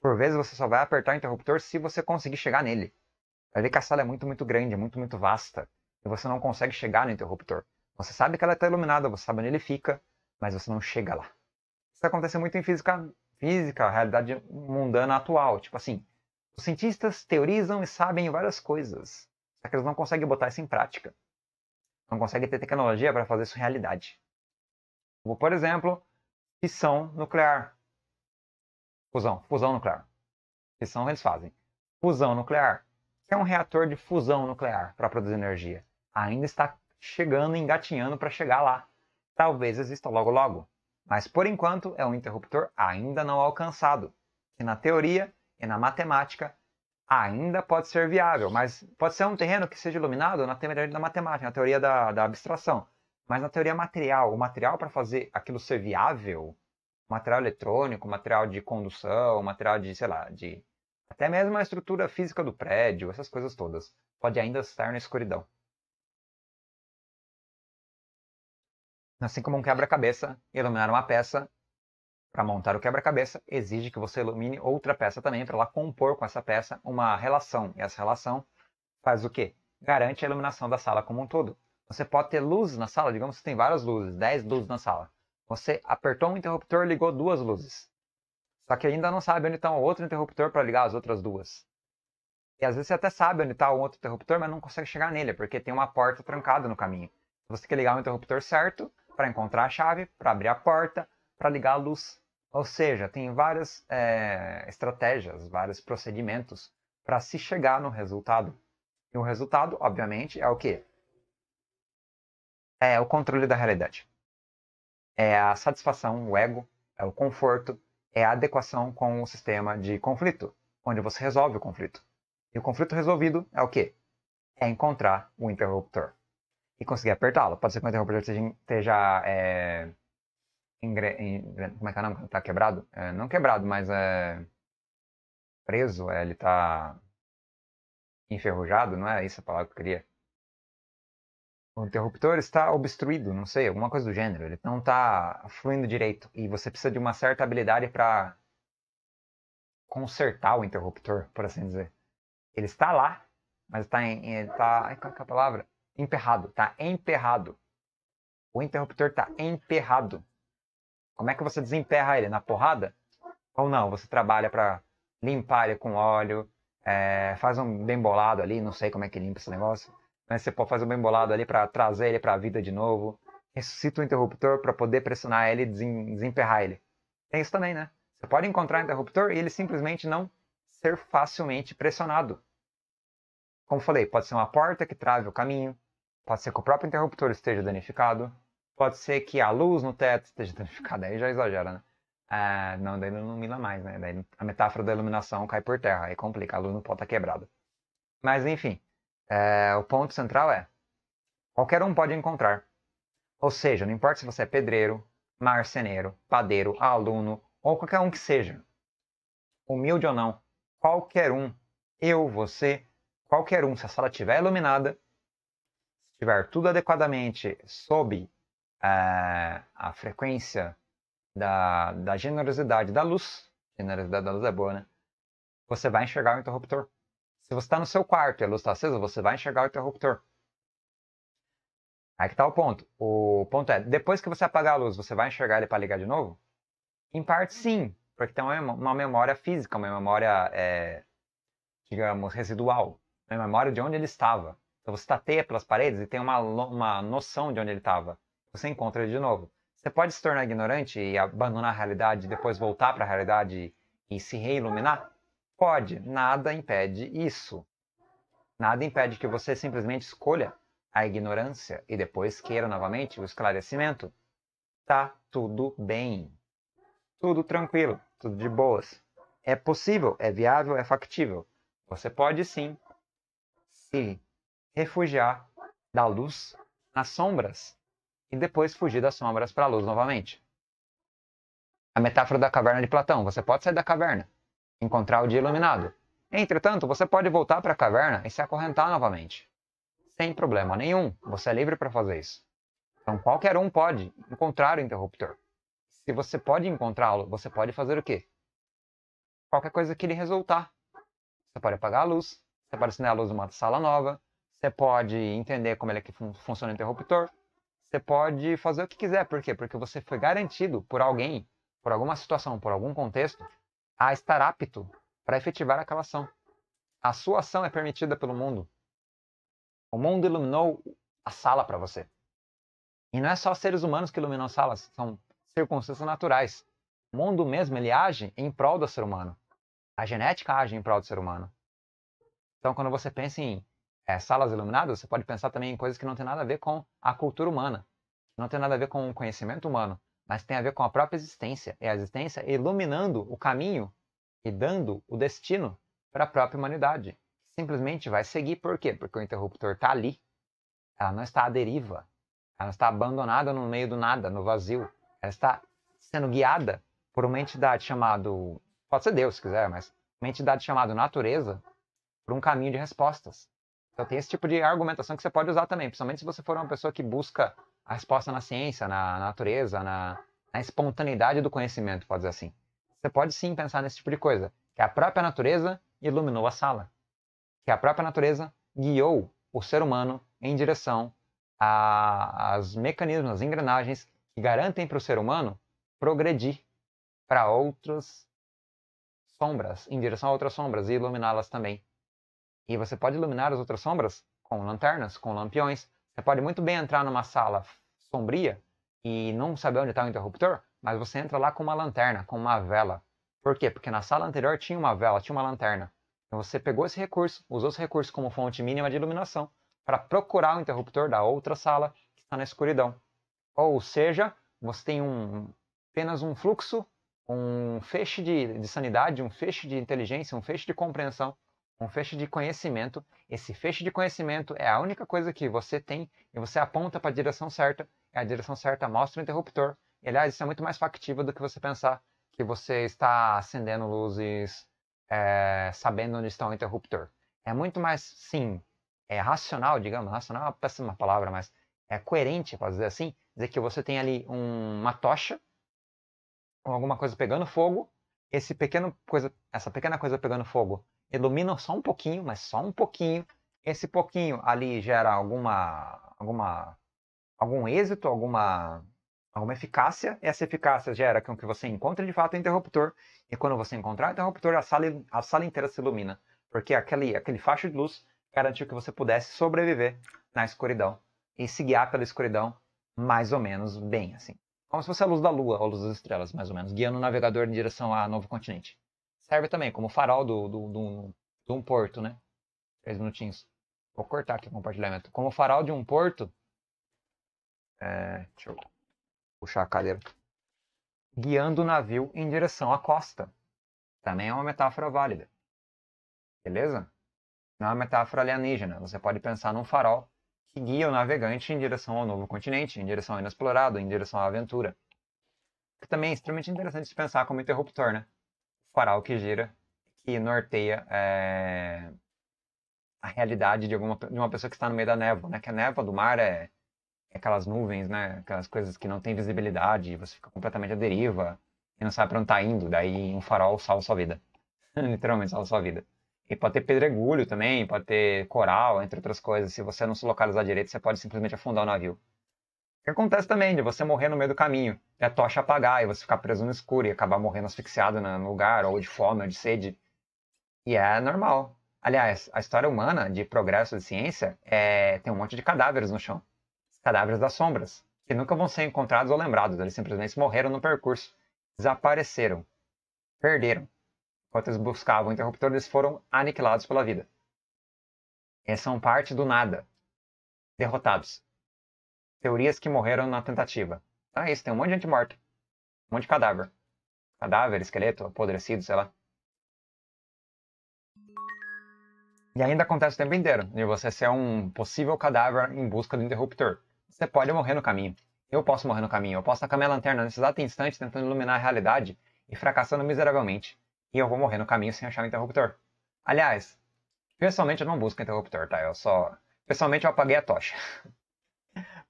Por vezes você só vai apertar o interruptor se você conseguir chegar nele. A sala é muito, muito grande, é muito, muito vasta. E você não consegue chegar no interruptor. Você sabe que ela está iluminada, você sabe onde ele fica, mas você não chega lá. Isso acontece muito em física, física, a realidade mundana atual. Tipo assim, os cientistas teorizam e sabem várias coisas. Só que eles não conseguem botar isso em prática. Não conseguem ter tecnologia para fazer isso realidade. Como, por exemplo, fissão nuclear. Fusão, fusão nuclear. Fissão eles fazem. Fusão nuclear. é um reator de fusão nuclear para produzir energia. Ainda está chegando, engatinhando para chegar lá. Talvez exista logo logo. Mas por enquanto é um interruptor ainda não alcançado, que na teoria e na matemática ainda pode ser viável, mas pode ser um terreno que seja iluminado na teoria da matemática, na teoria da, da abstração. Mas na teoria material, o material para fazer aquilo ser viável, material eletrônico, material de condução, material de, sei lá, de até mesmo a estrutura física do prédio, essas coisas todas, pode ainda estar na escuridão. Assim como um quebra-cabeça, iluminar uma peça para montar o quebra-cabeça, exige que você ilumine outra peça também, para ela compor com essa peça uma relação. E essa relação faz o quê? Garante a iluminação da sala como um todo. Você pode ter luzes na sala, digamos que tem várias luzes, 10 luzes na sala. Você apertou um interruptor, e ligou duas luzes. Só que ainda não sabe onde está o outro interruptor para ligar as outras duas. E às vezes você até sabe onde está o outro interruptor, mas não consegue chegar nele, porque tem uma porta trancada no caminho. Você tem que ligar o interruptor certo para encontrar a chave, para abrir a porta, para ligar a luz. Ou seja, tem várias é, estratégias, vários procedimentos para se chegar no resultado. E o resultado, obviamente, é o quê? É o controle da realidade. É a satisfação, o ego, é o conforto, é a adequação com o sistema de conflito, onde você resolve o conflito. E o conflito resolvido é o quê? É encontrar o interruptor e conseguir apertá-lo. Pode ser que o interruptor esteja, esteja é, como é que é o nome? Tá quebrado? É, não quebrado, mas é. Preso, é, ele tá. Enferrujado, não é isso a palavra que eu queria? O interruptor está obstruído, não sei, alguma coisa do gênero. Ele não tá fluindo direito. E você precisa de uma certa habilidade para consertar o interruptor, por assim dizer. Ele está lá, mas está em. tá, ai, qual é a palavra? Emperrado. Está emperrado. O interruptor está emperrado. Como é que você desemperra ele? Na porrada? Ou não? Você trabalha para limpar ele com óleo, é, faz um bem bolado ali, não sei como é que limpa esse negócio, mas você pode fazer um bem bolado ali para trazer ele para a vida de novo, ressuscita o interruptor para poder pressionar ele e desemperrar ele. Tem é isso também, né? Você pode encontrar um interruptor e ele simplesmente não ser facilmente pressionado. Como falei, pode ser uma porta que trave o caminho, pode ser que o próprio interruptor esteja danificado, Pode ser que a luz no teto esteja danificada, aí já exagera, né? Ah, não, daí não ilumina mais, né? Daí a metáfora da iluminação cai por terra, aí complica, a luz não pode estar tá quebrada. Mas enfim, é, o ponto central é: qualquer um pode encontrar. Ou seja, não importa se você é pedreiro, marceneiro, padeiro, aluno ou qualquer um que seja, humilde ou não, qualquer um, eu, você, qualquer um, se a sala estiver iluminada, se estiver tudo adequadamente sob é, a frequência da, da generosidade da luz, generosidade da luz é boa, né? Você vai enxergar o interruptor. Se você está no seu quarto e a luz está acesa, você vai enxergar o interruptor. Aí que está o ponto. O ponto é, depois que você apagar a luz, você vai enxergar ele para ligar de novo? Em parte, sim, porque tem uma memória física, uma memória, é, digamos, residual, uma memória de onde ele estava. Então você tateia pelas paredes e tem uma, uma noção de onde ele estava você encontra ele de novo. Você pode se tornar ignorante e abandonar a realidade, depois voltar para a realidade e se reiluminar? Pode, nada impede isso. Nada impede que você simplesmente escolha a ignorância e depois queira novamente o esclarecimento. Tá tudo bem. Tudo tranquilo, tudo de boas. É possível, é viável, é factível. Você pode sim se refugiar da luz nas sombras e depois fugir das sombras para a luz novamente. A metáfora da caverna de Platão: você pode sair da caverna, encontrar o dia iluminado. Entretanto, você pode voltar para a caverna e se acorrentar novamente. Sem problema nenhum, você é livre para fazer isso. Então, qualquer um pode encontrar o interruptor. Se você pode encontrá-lo, você pode fazer o quê? Qualquer coisa que lhe resultar. Você pode apagar a luz, você pode acender a luz de uma sala nova, você pode entender como é que fun funciona o interruptor, você pode fazer o que quiser. Por quê? Porque você foi garantido por alguém, por alguma situação, por algum contexto, a estar apto para efetivar aquela ação. A sua ação é permitida pelo mundo. O mundo iluminou a sala para você. E não é só seres humanos que iluminam salas, são circunstâncias naturais. O mundo mesmo ele age em prol do ser humano. A genética age em prol do ser humano. Então, quando você pensa em é, salas iluminadas, você pode pensar também em coisas que não tem nada a ver com a cultura humana, não tem nada a ver com o conhecimento humano, mas tem a ver com a própria existência. É a existência iluminando o caminho e dando o destino para a própria humanidade. Simplesmente vai seguir, por quê? Porque o interruptor está ali. Ela não está à deriva. Ela não está abandonada no meio do nada, no vazio. Ela está sendo guiada por uma entidade chamada. Pode ser Deus, se quiser, mas uma entidade chamada natureza por um caminho de respostas. Então tem esse tipo de argumentação que você pode usar também, principalmente se você for uma pessoa que busca a resposta na ciência, na, natureza, na, na, espontaneidade do conhecimento, pode dizer assim. Você pode sim pensar nesse tipo de coisa, que a própria natureza iluminou a sala, que a própria natureza guiou o ser humano em direção aos mecanismos, às engrenagens que garantem para o ser humano progredir para outras sombras, em direção a outras sombras e iluminá-las também. E você pode iluminar as outras sombras com lanternas, com lampiões. Você pode muito bem entrar numa sala sombria e não saber onde está o interruptor, mas você entra lá com uma lanterna, com uma vela. Por quê? Porque na sala anterior tinha uma vela, tinha uma lanterna. Então você pegou esse recurso, usou esse recurso como fonte mínima de iluminação para procurar o interruptor da outra sala que está na escuridão. Ou seja, você tem um, apenas um fluxo, um feixe de, de sanidade, um feixe de inteligência, um feixe de compreensão um feixe de conhecimento. Esse feixe de conhecimento é a única coisa que você tem e você aponta para a direção certa, e a direção certa mostra o interruptor. E, aliás, isso é muito mais factível do que você pensar que você está acendendo luzes é, sabendo onde está o interruptor. É muito mais, sim, é racional, digamos, racional é uma péssima palavra, mas é coerente, para dizer assim, dizer que você tem ali um, uma tocha ou alguma coisa pegando fogo, esse pequeno coisa, essa pequena coisa pegando fogo iluminam só um pouquinho, mas só um pouquinho. Esse pouquinho ali gera alguma, alguma, algum êxito, alguma, alguma eficácia. Essa eficácia gera com que você encontre de fato o interruptor. E quando você encontrar o interruptor, a sala, a sala inteira se ilumina. Porque aquele, aquele facho de luz garantiu que você pudesse sobreviver na escuridão e se guiar pela escuridão mais ou menos bem, assim. Como se fosse a luz da lua ou a luz das estrelas, mais ou menos, guiando o navegador em direção a novo continente serve também como farol do, do, do, de um porto, né? Três minutinhos. Vou cortar aqui o compartilhamento. Como farol de um porto. É, deixa eu puxar a cadeira. Guiando o navio em direção à costa. Também é uma metáfora válida. Beleza? Não é uma metáfora alienígena. Você pode pensar num farol que guia o navegante em direção ao novo continente, em direção ao inexplorado, em direção à aventura. Que também é extremamente interessante de pensar como interruptor, né? farol que gira, que norteia é, a realidade de, alguma, de uma pessoa que está no meio da névoa, né? Que a névoa do mar é, é aquelas nuvens, né? Aquelas coisas que não tem visibilidade, você fica completamente à deriva e não sabe para onde está indo. Daí um farol salva sua vida. *laughs* Literalmente salva sua vida. E pode ter pedregulho também, pode ter coral, entre outras coisas. Se você não se localizar direito, você pode simplesmente afundar o navio. Que acontece também, de você morrer no meio do caminho. É a tocha apagar e você ficar preso no escuro e acabar morrendo asfixiado no lugar, ou de fome, ou de sede. E é normal. Aliás, a história humana de progresso de ciência é... tem um monte de cadáveres no chão. Cadáveres das sombras, que nunca vão ser encontrados ou lembrados. Eles simplesmente morreram no percurso. Desapareceram. Perderam. Enquanto eles buscavam o interruptor, eles foram aniquilados pela vida. Eles são parte do nada. Derrotados teorias que morreram na tentativa. Ah, isso, tem um monte de gente morta. Um monte de cadáver. Cadáver, esqueleto, apodrecido, sei lá. E ainda acontece o tempo inteiro, E você ser um possível cadáver em busca do interruptor. Você pode morrer no caminho. Eu posso morrer no caminho. Eu posso tacar minha lanterna nesse exato instante tentando iluminar a realidade e fracassando miseravelmente. E eu vou morrer no caminho sem achar o interruptor. Aliás, pessoalmente eu não busco interruptor, tá? Eu só. Pessoalmente eu apaguei a tocha. *laughs*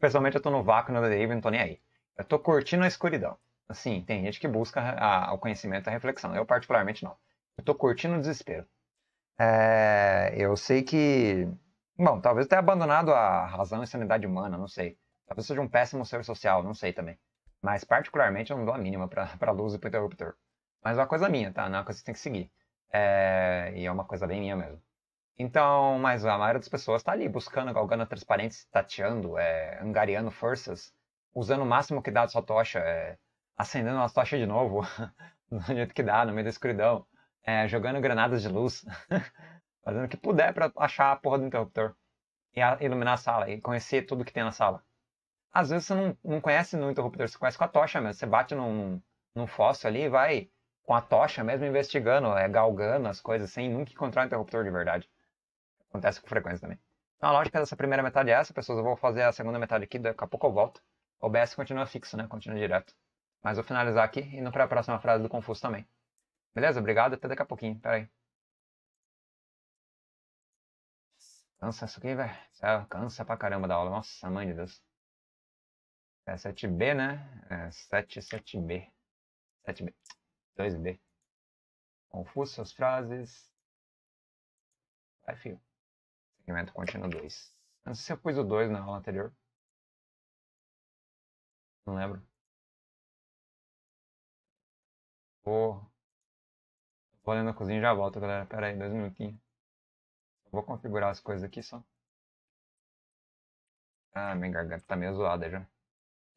Pessoalmente eu tô no vácuo, no delivery, não tô nem aí. Eu tô curtindo a escuridão. Assim, tem gente que busca a, a, o conhecimento, a reflexão. Eu particularmente não. Eu tô curtindo o desespero. É, eu sei que... Bom, talvez eu tenha abandonado a razão e sanidade humana, não sei. Talvez seja um péssimo ser social, não sei também. Mas particularmente eu não dou a mínima pra, pra luz e pro interruptor. Mas é uma coisa minha, tá? Não é uma coisa que você tem que seguir. É... E é uma coisa bem minha mesmo. Então, mas a maioria das pessoas está ali buscando, galgando a transparência, tateando, é, angariando forças, usando o máximo que dá da sua tocha, é, acendendo a tocha de novo, no *laughs* jeito que dá, no meio da escuridão, é, jogando granadas de luz, *laughs* fazendo o que puder para achar a porra do interruptor e a, iluminar a sala e conhecer tudo que tem na sala. Às vezes você não, não conhece no interruptor, você conhece com a tocha mesmo. Você bate num, num fóssil ali e vai com a tocha mesmo investigando, é, galgando as coisas sem nunca encontrar o interruptor de verdade. Acontece com frequência também. Então a lógica dessa primeira metade é essa, pessoas. Eu vou fazer a segunda metade aqui, daqui a pouco eu volto. O OBS continua fixo, né? Continua direto. Mas vou finalizar aqui e indo para a próxima frase do Confúcio também. Beleza? Obrigado, até daqui a pouquinho. Pera aí. Cansa isso aqui, velho. Cansa pra caramba da aula. Nossa, mãe de Deus. É 7B, né? É 7, 7B. 7B. 2B. Confúcio, as frases. Vai, filho experimento contínuo 2. Não sei se eu pus o 2 na aula anterior. Não lembro. Vou, vou ali na cozinha e já volto, galera. Pera aí, dois minutinhos. Vou configurar as coisas aqui só. Ah, minha garganta tá meio zoada já.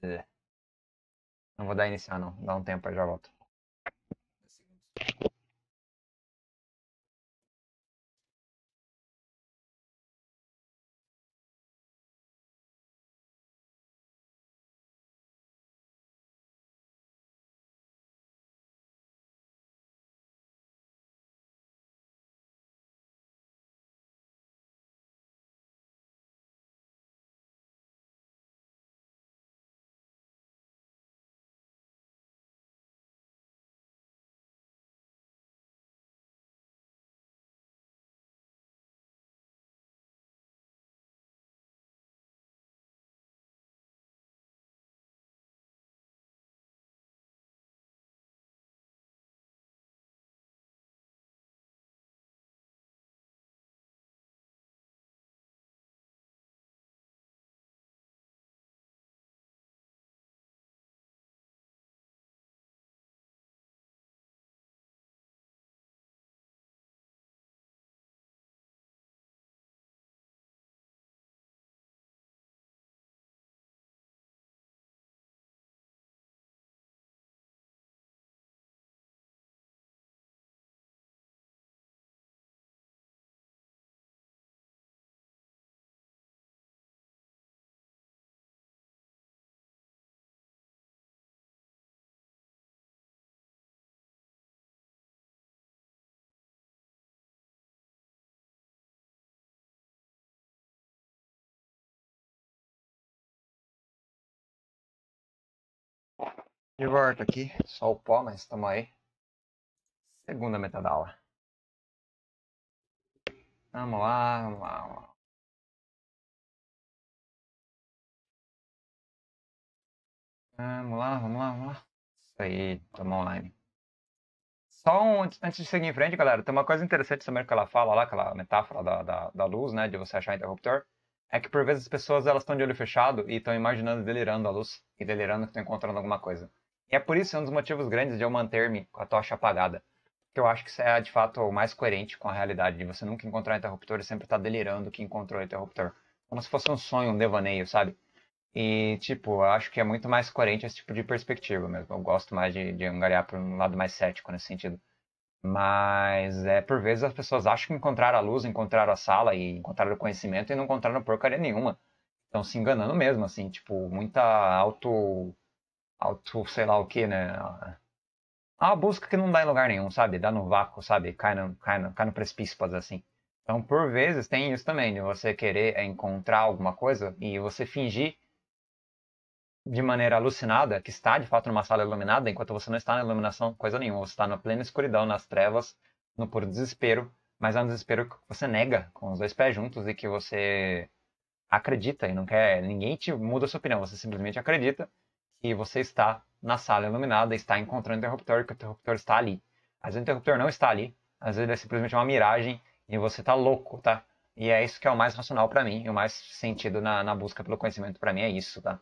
É. Não vou dar iniciar não, dá um tempo aí já volto. De volta aqui, só o pó, mas estamos aí. Segunda metade da aula. Vamos lá, vamos lá, vamos lá. Vamos lá, vamos lá, vamos lá. Isso aí, tamo online. Só um, antes de seguir em frente, galera, tem uma coisa interessante também que ela fala lá, aquela metáfora da, da, da luz, né, de você achar interruptor é que por vezes as pessoas elas estão de olho fechado e estão imaginando, delirando a luz e delirando que estão encontrando alguma coisa. E é por isso é um dos motivos grandes de eu manter-me com a tocha apagada. Que eu acho que isso é de fato o mais coerente com a realidade, de você nunca encontrar um interruptor e sempre estar tá delirando que encontrou o interruptor. Como se fosse um sonho, um devaneio, sabe? E, tipo, eu acho que é muito mais coerente esse tipo de perspectiva mesmo. Eu gosto mais de, de angariar por um lado mais cético nesse sentido. Mas, é, por vezes as pessoas acham que encontraram a luz, encontraram a sala e encontraram o conhecimento e não encontraram porcaria nenhuma. Estão se enganando mesmo, assim, tipo, muita auto auto, sei lá o que, né? A uma busca que não dá em lugar nenhum, sabe? Dá no vácuo, sabe? Cai no, cai no, cai no precipício, assim. Então, por vezes, tem isso também, de você querer é, encontrar alguma coisa e você fingir de maneira alucinada que está, de fato, numa sala iluminada, enquanto você não está na iluminação, coisa nenhuma. Você está na plena escuridão, nas trevas, no puro desespero, mas é um desespero que você nega com os dois pés juntos e que você acredita e não quer. Ninguém te muda a sua opinião, você simplesmente acredita e você está na sala iluminada, está encontrando o interruptor, que o interruptor está ali. Às vezes o interruptor não está ali, às vezes ele é simplesmente uma miragem e você está louco, tá? E é isso que é o mais racional para mim, e o mais sentido na, na busca pelo conhecimento para mim é isso, tá?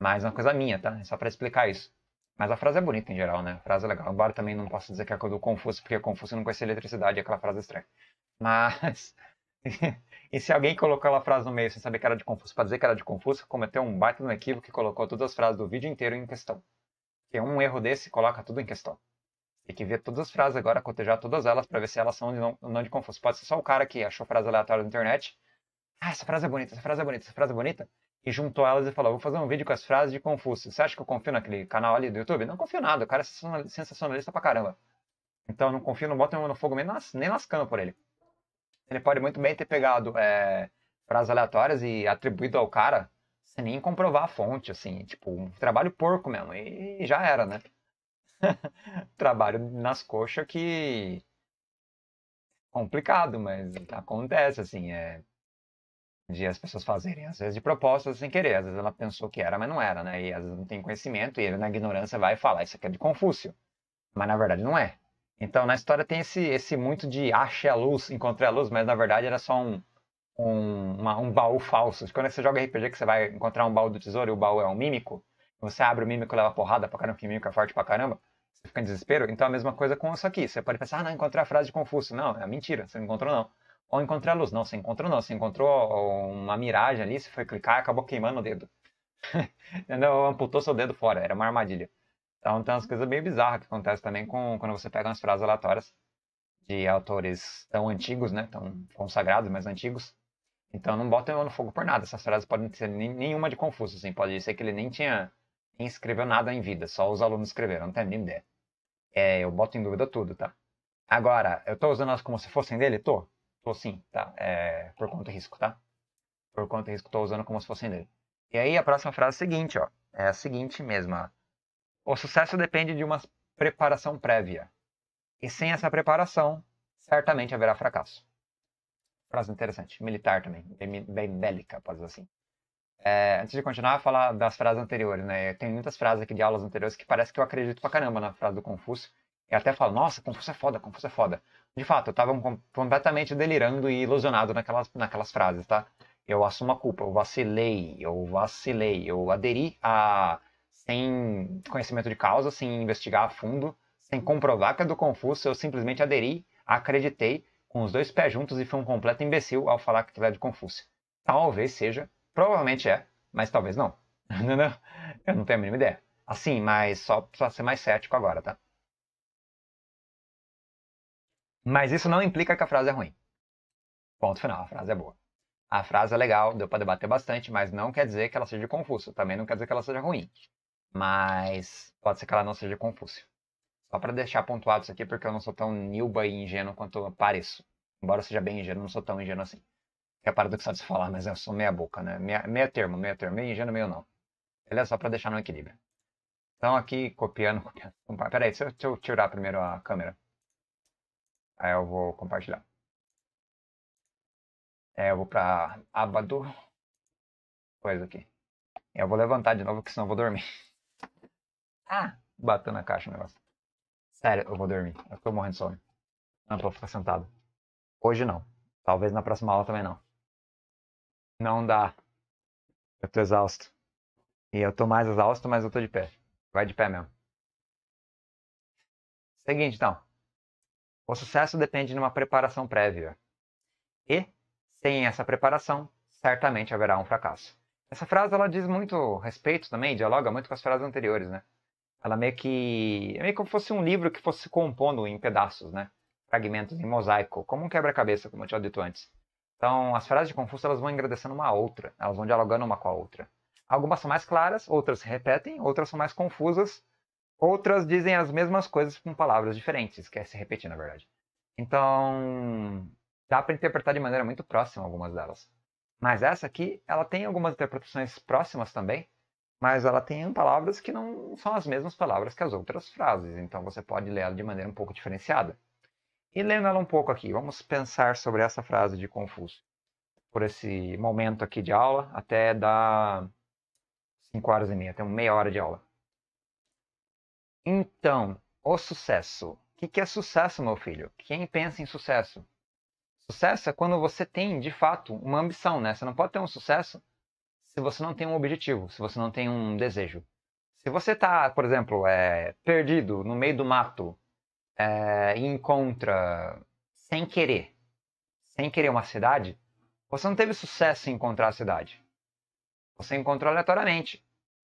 Mas é uma coisa minha, tá? É só para explicar isso. Mas a frase é bonita em geral, né? A frase é legal. Embora também não posso dizer que é do Confúcio, porque Confúcio não conhecia eletricidade, é aquela frase estranha. Mas *laughs* e se alguém colocou uma frase no meio sem saber que era de Confúcio para dizer que era de Confúcio, cometeu um baita no equívoco que colocou todas as frases do vídeo inteiro em questão. Tem um erro desse coloca tudo em questão. Tem que ver todas as frases agora, cotejar todas elas para ver se elas são ou não, de Confúcio. Pode ser só o cara que achou frase aleatória na internet. Ah, essa frase é bonita, essa frase é bonita, essa frase é bonita. E juntou elas e falou: vou fazer um vídeo com as frases de Confúcio. Você acha que eu confio naquele canal ali do YouTube? Não confio nada, o cara é sensacionalista pra caramba. Então não confio, não boto no fogo nem, nem lascando por ele. Ele pode muito bem ter pegado é, frases aleatórias e atribuído ao cara sem nem comprovar a fonte, assim, tipo, um trabalho porco mesmo. E, e já era, né? *laughs* trabalho nas coxas que. Complicado, mas acontece, assim, é. De as pessoas fazerem, às vezes, de propostas sem querer. Às vezes ela pensou que era, mas não era, né? E às vezes não tem conhecimento, e ele, na ignorância, vai falar: Isso aqui é de Confúcio. Mas na verdade não é. Então, na história tem esse, esse muito de ache a luz, encontre a luz, mas na verdade era só um, um, uma, um baú falso. Quando você joga RPG que você vai encontrar um baú do tesouro e o baú é um mímico, você abre o mímico e leva porrada pra caramba, que mímico é forte pra caramba, você fica em desespero. Então, a mesma coisa com isso aqui. Você pode pensar, ah, não, encontrei a frase de Confúcio. Não, é mentira, você não encontrou não. Ou encontrei a luz. Não, você encontrou não. Você encontrou uma miragem ali, você foi clicar e acabou queimando o dedo. *laughs* Entendeu? Amputou seu dedo fora, era uma armadilha. Então tem umas uhum. coisas meio bizarras que acontecem também com, quando você pega umas frases aleatórias de autores tão antigos, né? Tão uhum. consagrados, mas antigos. Então não bota no fogo por nada. Essas frases podem ser nenhuma de confuso, assim. Pode ser que ele nem tinha, nem escreveu nada em vida, só os alunos escreveram, não tem nem ideia. É, eu boto em dúvida tudo, tá? Agora, eu tô usando elas como se fossem dele? Tô. Tô sim, tá? É, por conta e risco, tá? Por conta e risco, tô usando como se fossem dele. E aí a próxima frase é a seguinte, ó. É a seguinte mesma. O sucesso depende de uma preparação prévia. E sem essa preparação, certamente haverá fracasso. Frase interessante. Militar também. Bem, bem bélica, pode dizer assim. É, antes de continuar, falar das frases anteriores, né? Tem muitas frases aqui de aulas anteriores que parece que eu acredito pra caramba na frase do Confúcio. E até falo, nossa, Confúcio é foda, Confúcio é foda. De fato, eu tava completamente delirando e ilusionado naquelas, naquelas frases, tá? Eu assumo a culpa, eu vacilei, eu vacilei, eu aderi a sem conhecimento de causa, sem investigar a fundo, sem uhum. comprovar que é do Confúcio, eu simplesmente aderi, acreditei, com os dois pés juntos e fui um completo imbecil ao falar que aquilo é de Confúcio. Talvez seja, provavelmente é, mas talvez não. *laughs* eu não tenho a mínima ideia. Assim, mas só para ser mais cético agora, tá? Mas isso não implica que a frase é ruim. Ponto final, a frase é boa. A frase é legal, deu para debater bastante, mas não quer dizer que ela seja de Confúcio, também não quer dizer que ela seja ruim mas pode ser que ela não seja Confúcio. Só para deixar pontuado isso aqui, porque eu não sou tão nilba e ingênuo quanto pareço. Embora eu seja bem ingênuo, não sou tão ingênuo assim. É paradoxal de se falar, mas eu sou meia boca, né? Meia, meia termo, meia termo. Meio ingênuo, meio não. Ele é só para deixar no equilíbrio. Então aqui, copiando, *laughs* copiando. Pera aí, deixa eu, deixa eu tirar primeiro a câmera. Aí eu vou compartilhar. É, eu vou pra aba do... Coisa aqui. Eu vou levantar de novo, porque senão eu vou dormir. *laughs* Ah! Bateu na caixa o negócio. Sério, eu vou dormir. Eu tô morrendo de sono. Não vou ficar sentado. Hoje não. Talvez na próxima aula também não. Não dá. Eu tô exausto. E eu tô mais exausto, mas eu tô de pé. Vai de pé mesmo. Seguinte, então. O sucesso depende de uma preparação prévia. E, sem essa preparação, certamente haverá um fracasso. Essa frase ela diz muito respeito também, dialoga muito com as frases anteriores, né? ela meio que. É meio como fosse um livro que fosse se compondo em pedaços, né? Fragmentos em mosaico, como um quebra-cabeça, como eu tinha dito antes. Então, as frases de Confúcio elas vão agradecendo uma a outra, elas vão dialogando uma com a outra. Algumas são mais claras, outras se repetem, outras são mais confusas, outras dizem as mesmas coisas com palavras diferentes, que é se repetir, na verdade. Então, dá para interpretar de maneira muito próxima algumas delas. Mas essa aqui, ela tem algumas interpretações próximas também, mas ela tem palavras que não são as mesmas palavras que as outras frases, então você pode lê-la de maneira um pouco diferenciada. E lendo ela um pouco aqui, vamos pensar sobre essa frase de Confúcio, por esse momento aqui de aula, até dar 5 horas e meia, até uma meia hora de aula. Então, o sucesso. O que é sucesso, meu filho? Quem pensa em sucesso? Sucesso é quando você tem, de fato, uma ambição, né? Você não pode ter um sucesso se você não tem um objetivo, se você não tem um desejo. Se você está, por exemplo, é, perdido no meio do mato é, e encontra, sem querer, sem querer uma cidade, você não teve sucesso em encontrar a cidade. Você encontrou aleatoriamente.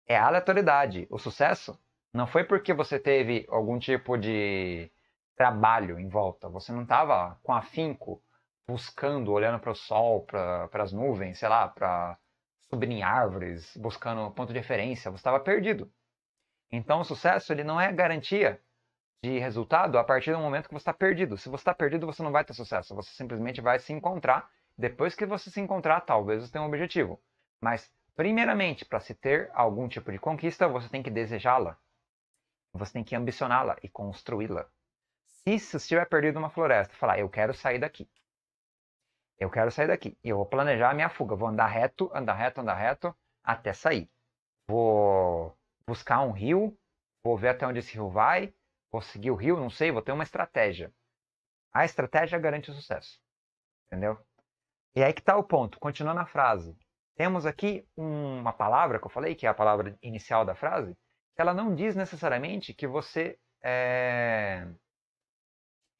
É aleatoriedade. O sucesso não foi porque você teve algum tipo de trabalho em volta. Você não estava com afinco, buscando, olhando para o sol, para as nuvens, sei lá, para subindo em árvores, buscando ponto de referência, você estava perdido. Então o sucesso ele não é garantia de resultado a partir do momento que você está perdido. Se você está perdido, você não vai ter sucesso. Você simplesmente vai se encontrar. Depois que você se encontrar, talvez você tenha um objetivo. Mas, primeiramente, para se ter algum tipo de conquista, você tem que desejá-la. Você tem que ambicioná-la e construí-la. Se, se estiver perdido numa floresta, falar, eu quero sair daqui. Eu quero sair daqui. E eu vou planejar a minha fuga. Vou andar reto, andar reto, andar reto, até sair. Vou buscar um rio, vou ver até onde esse rio vai, vou seguir o rio, não sei, vou ter uma estratégia. A estratégia garante o sucesso. Entendeu? E aí que está o ponto. Continuando a frase. Temos aqui uma palavra que eu falei, que é a palavra inicial da frase, que ela não diz necessariamente que você é,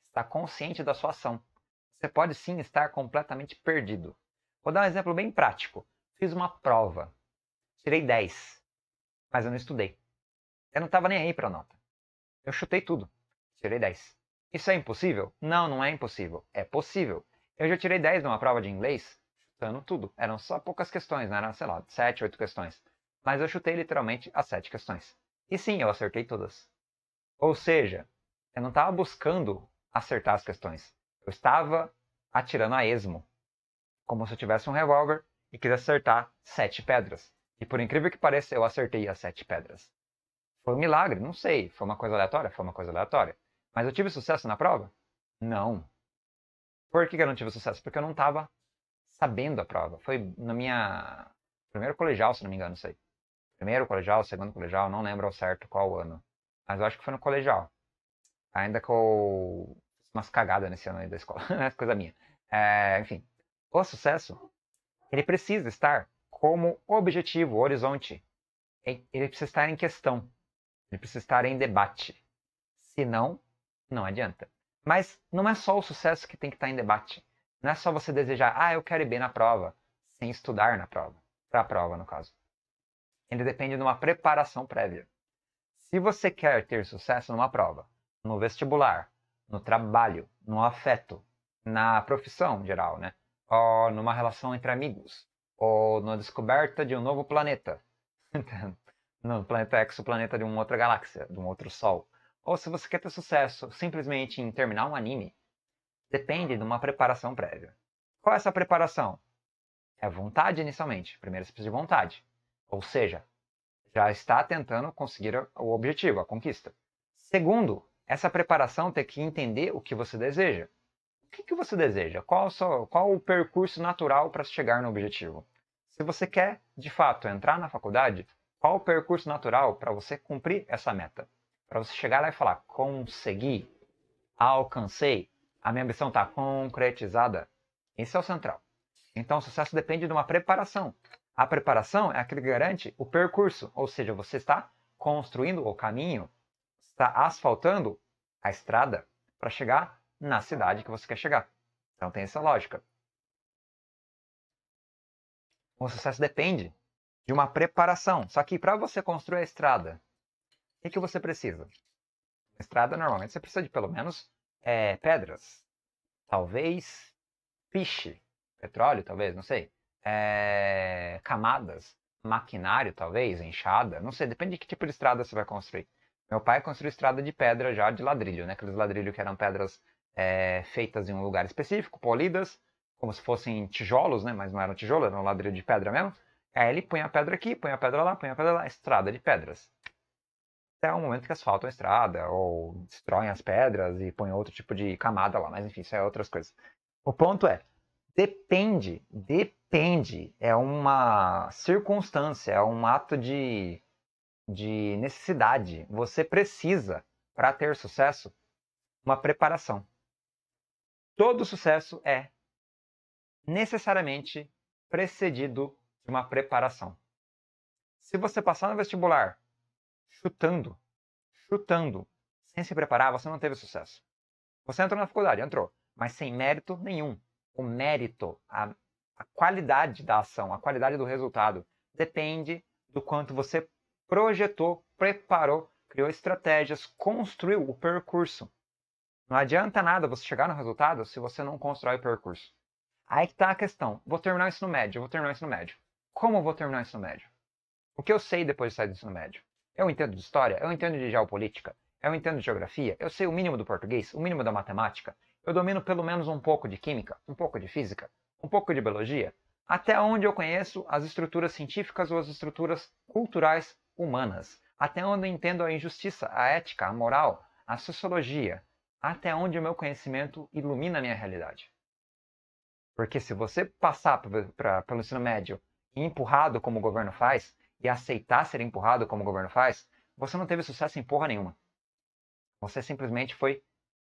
está consciente da sua ação. Você pode sim estar completamente perdido. Vou dar um exemplo bem prático. Fiz uma prova. Tirei 10. Mas eu não estudei. Eu não estava nem aí para a nota. Eu chutei tudo. Tirei 10. Isso é impossível? Não, não é impossível. É possível. Eu já tirei 10 numa prova de inglês, chutando tudo. Eram só poucas questões, não eram, sei lá, 7, 8 questões. Mas eu chutei literalmente as 7 questões. E sim, eu acertei todas. Ou seja, eu não estava buscando acertar as questões. Eu estava atirando a esmo, como se eu tivesse um revólver e quis acertar sete pedras. E por incrível que pareça, eu acertei as sete pedras. Foi um milagre, não sei. Foi uma coisa aleatória? Foi uma coisa aleatória. Mas eu tive sucesso na prova? Não. Por que eu não tive sucesso? Porque eu não estava sabendo a prova. Foi na minha. Primeiro colegial, se não me engano, não sei. Primeiro colegial, segundo colegial, não lembro ao certo qual ano. Mas eu acho que foi no colegial. Ainda que eu umas cagadas nesse ano aí da escola, né? *laughs* coisa minha. É, enfim, o sucesso, ele precisa estar como objetivo, horizonte. É, ele precisa estar em questão. Ele precisa estar em debate. Se não, não adianta. Mas não é só o sucesso que tem que estar em debate. Não é só você desejar, ah, eu quero ir bem na prova, sem estudar na prova. Para a prova, no caso. Ele depende de uma preparação prévia. Se você quer ter sucesso numa prova, no vestibular, no trabalho, no afeto, na profissão em geral, né? Ou numa relação entre amigos, ou na descoberta de um novo planeta, *laughs* no planeta exoplaneta de uma outra galáxia, de um outro sol. Ou se você quer ter sucesso simplesmente em terminar um anime, depende de uma preparação prévia. Qual é essa preparação? É vontade inicialmente, primeiro você precisa de vontade. Ou seja, já está tentando conseguir o objetivo, a conquista. Segundo, essa preparação tem que entender o que você deseja. O que, que você deseja? Qual, qual o percurso natural para chegar no objetivo? Se você quer, de fato, entrar na faculdade, qual o percurso natural para você cumprir essa meta? Para você chegar lá e falar, consegui, alcancei, a minha ambição está concretizada. Esse é o central. Então, o sucesso depende de uma preparação. A preparação é aquele que garante o percurso, ou seja, você está construindo o caminho está asfaltando a estrada para chegar na cidade que você quer chegar. Então tem essa lógica. O sucesso depende de uma preparação. Só que para você construir a estrada, o que, que você precisa? Na estrada, normalmente, você precisa de pelo menos é, pedras. Talvez piche, petróleo, talvez, não sei. É, camadas, maquinário, talvez, enxada, não sei. Depende de que tipo de estrada você vai construir. Meu pai construiu estrada de pedra já de ladrilho, né? Aqueles ladrilhos que eram pedras é, feitas em um lugar específico, polidas, como se fossem tijolos, né? Mas não eram tijolo, era um ladrilho de pedra mesmo. Aí ele põe a pedra aqui, põe a pedra lá, põe a pedra lá, estrada de pedras. Até o momento que asfaltam a estrada, ou destroem as pedras e põem outro tipo de camada lá, mas enfim, isso é outras coisas. O ponto é, depende, depende, é uma circunstância, é um ato de de necessidade. Você precisa, para ter sucesso, uma preparação. Todo sucesso é necessariamente precedido de uma preparação. Se você passar no vestibular chutando, chutando, sem se preparar, você não teve sucesso. Você entrou na faculdade, entrou, mas sem mérito nenhum. O mérito, a, a qualidade da ação, a qualidade do resultado, depende do quanto você projetou, preparou, criou estratégias, construiu o percurso. Não adianta nada você chegar no resultado se você não constrói o percurso. Aí que está a questão. Vou terminar o ensino médio, vou terminar o ensino médio. Como eu vou terminar o ensino médio? O que eu sei depois de sair do ensino médio? Eu entendo de história, eu entendo de geopolítica, eu entendo de geografia, eu sei o mínimo do português, o mínimo da matemática, eu domino pelo menos um pouco de química, um pouco de física, um pouco de biologia, até onde eu conheço as estruturas científicas ou as estruturas culturais humanas, até onde entendo a injustiça, a ética, a moral, a sociologia, até onde o meu conhecimento ilumina a minha realidade. Porque se você passar pra, pelo ensino médio empurrado como o governo faz, e aceitar ser empurrado como o governo faz, você não teve sucesso em porra nenhuma. Você simplesmente foi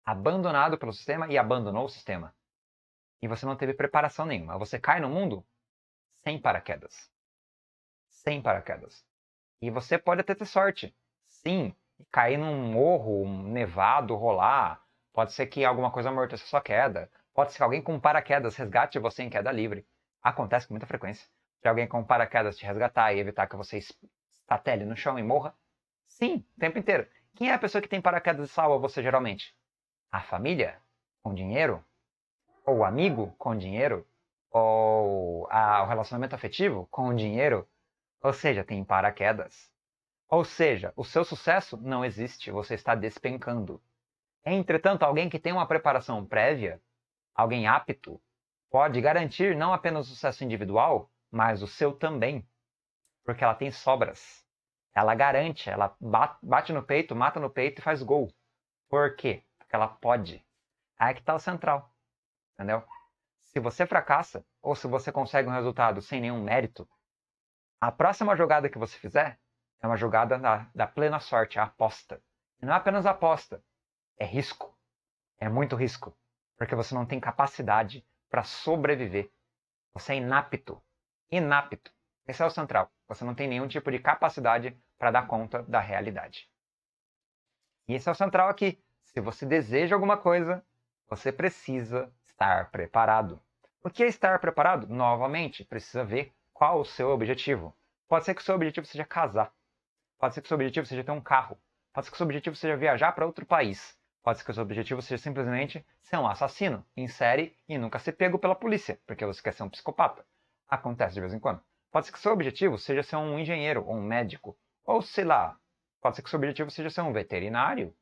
abandonado pelo sistema e abandonou o sistema. E você não teve preparação nenhuma. Você cai no mundo sem paraquedas. Sem paraquedas. E você pode até ter sorte. Sim, cair num morro, um nevado, rolar. Pode ser que alguma coisa amorteça sua queda. Pode ser que alguém com paraquedas resgate você em queda livre. Acontece com muita frequência. Se alguém com paraquedas te resgatar e evitar que você estatele no chão e morra. Sim, o tempo inteiro. Quem é a pessoa que tem paraquedas e salva você geralmente? A família? Com dinheiro? Ou amigo? Com dinheiro? Ou a, o relacionamento afetivo? Com dinheiro? Ou seja, tem paraquedas. Ou seja, o seu sucesso não existe, você está despencando. Entretanto, alguém que tem uma preparação prévia, alguém apto, pode garantir não apenas o sucesso individual, mas o seu também. Porque ela tem sobras. Ela garante, ela bate no peito, mata no peito e faz gol. Por quê? Porque ela pode. Aí é que está o central. Entendeu? Se você fracassa, ou se você consegue um resultado sem nenhum mérito, a próxima jogada que você fizer é uma jogada da, da plena sorte, a aposta. E não é apenas aposta, é risco. É muito risco, porque você não tem capacidade para sobreviver. Você é inapto, inapto. Esse é o central. Você não tem nenhum tipo de capacidade para dar conta da realidade. E esse é o central aqui. Se você deseja alguma coisa, você precisa estar preparado. O que é estar preparado? Novamente, precisa ver qual o seu objetivo. Pode ser que o seu objetivo seja casar. Pode ser que o seu objetivo seja ter um carro. Pode ser que o seu objetivo seja viajar para outro país. Pode ser que o seu objetivo seja simplesmente ser um assassino em série e nunca ser pego pela polícia, porque você quer ser um psicopata. Acontece de vez em quando. Pode ser que o seu objetivo seja ser um engenheiro ou um médico. Ou sei lá, pode ser que o seu objetivo seja ser um veterinário.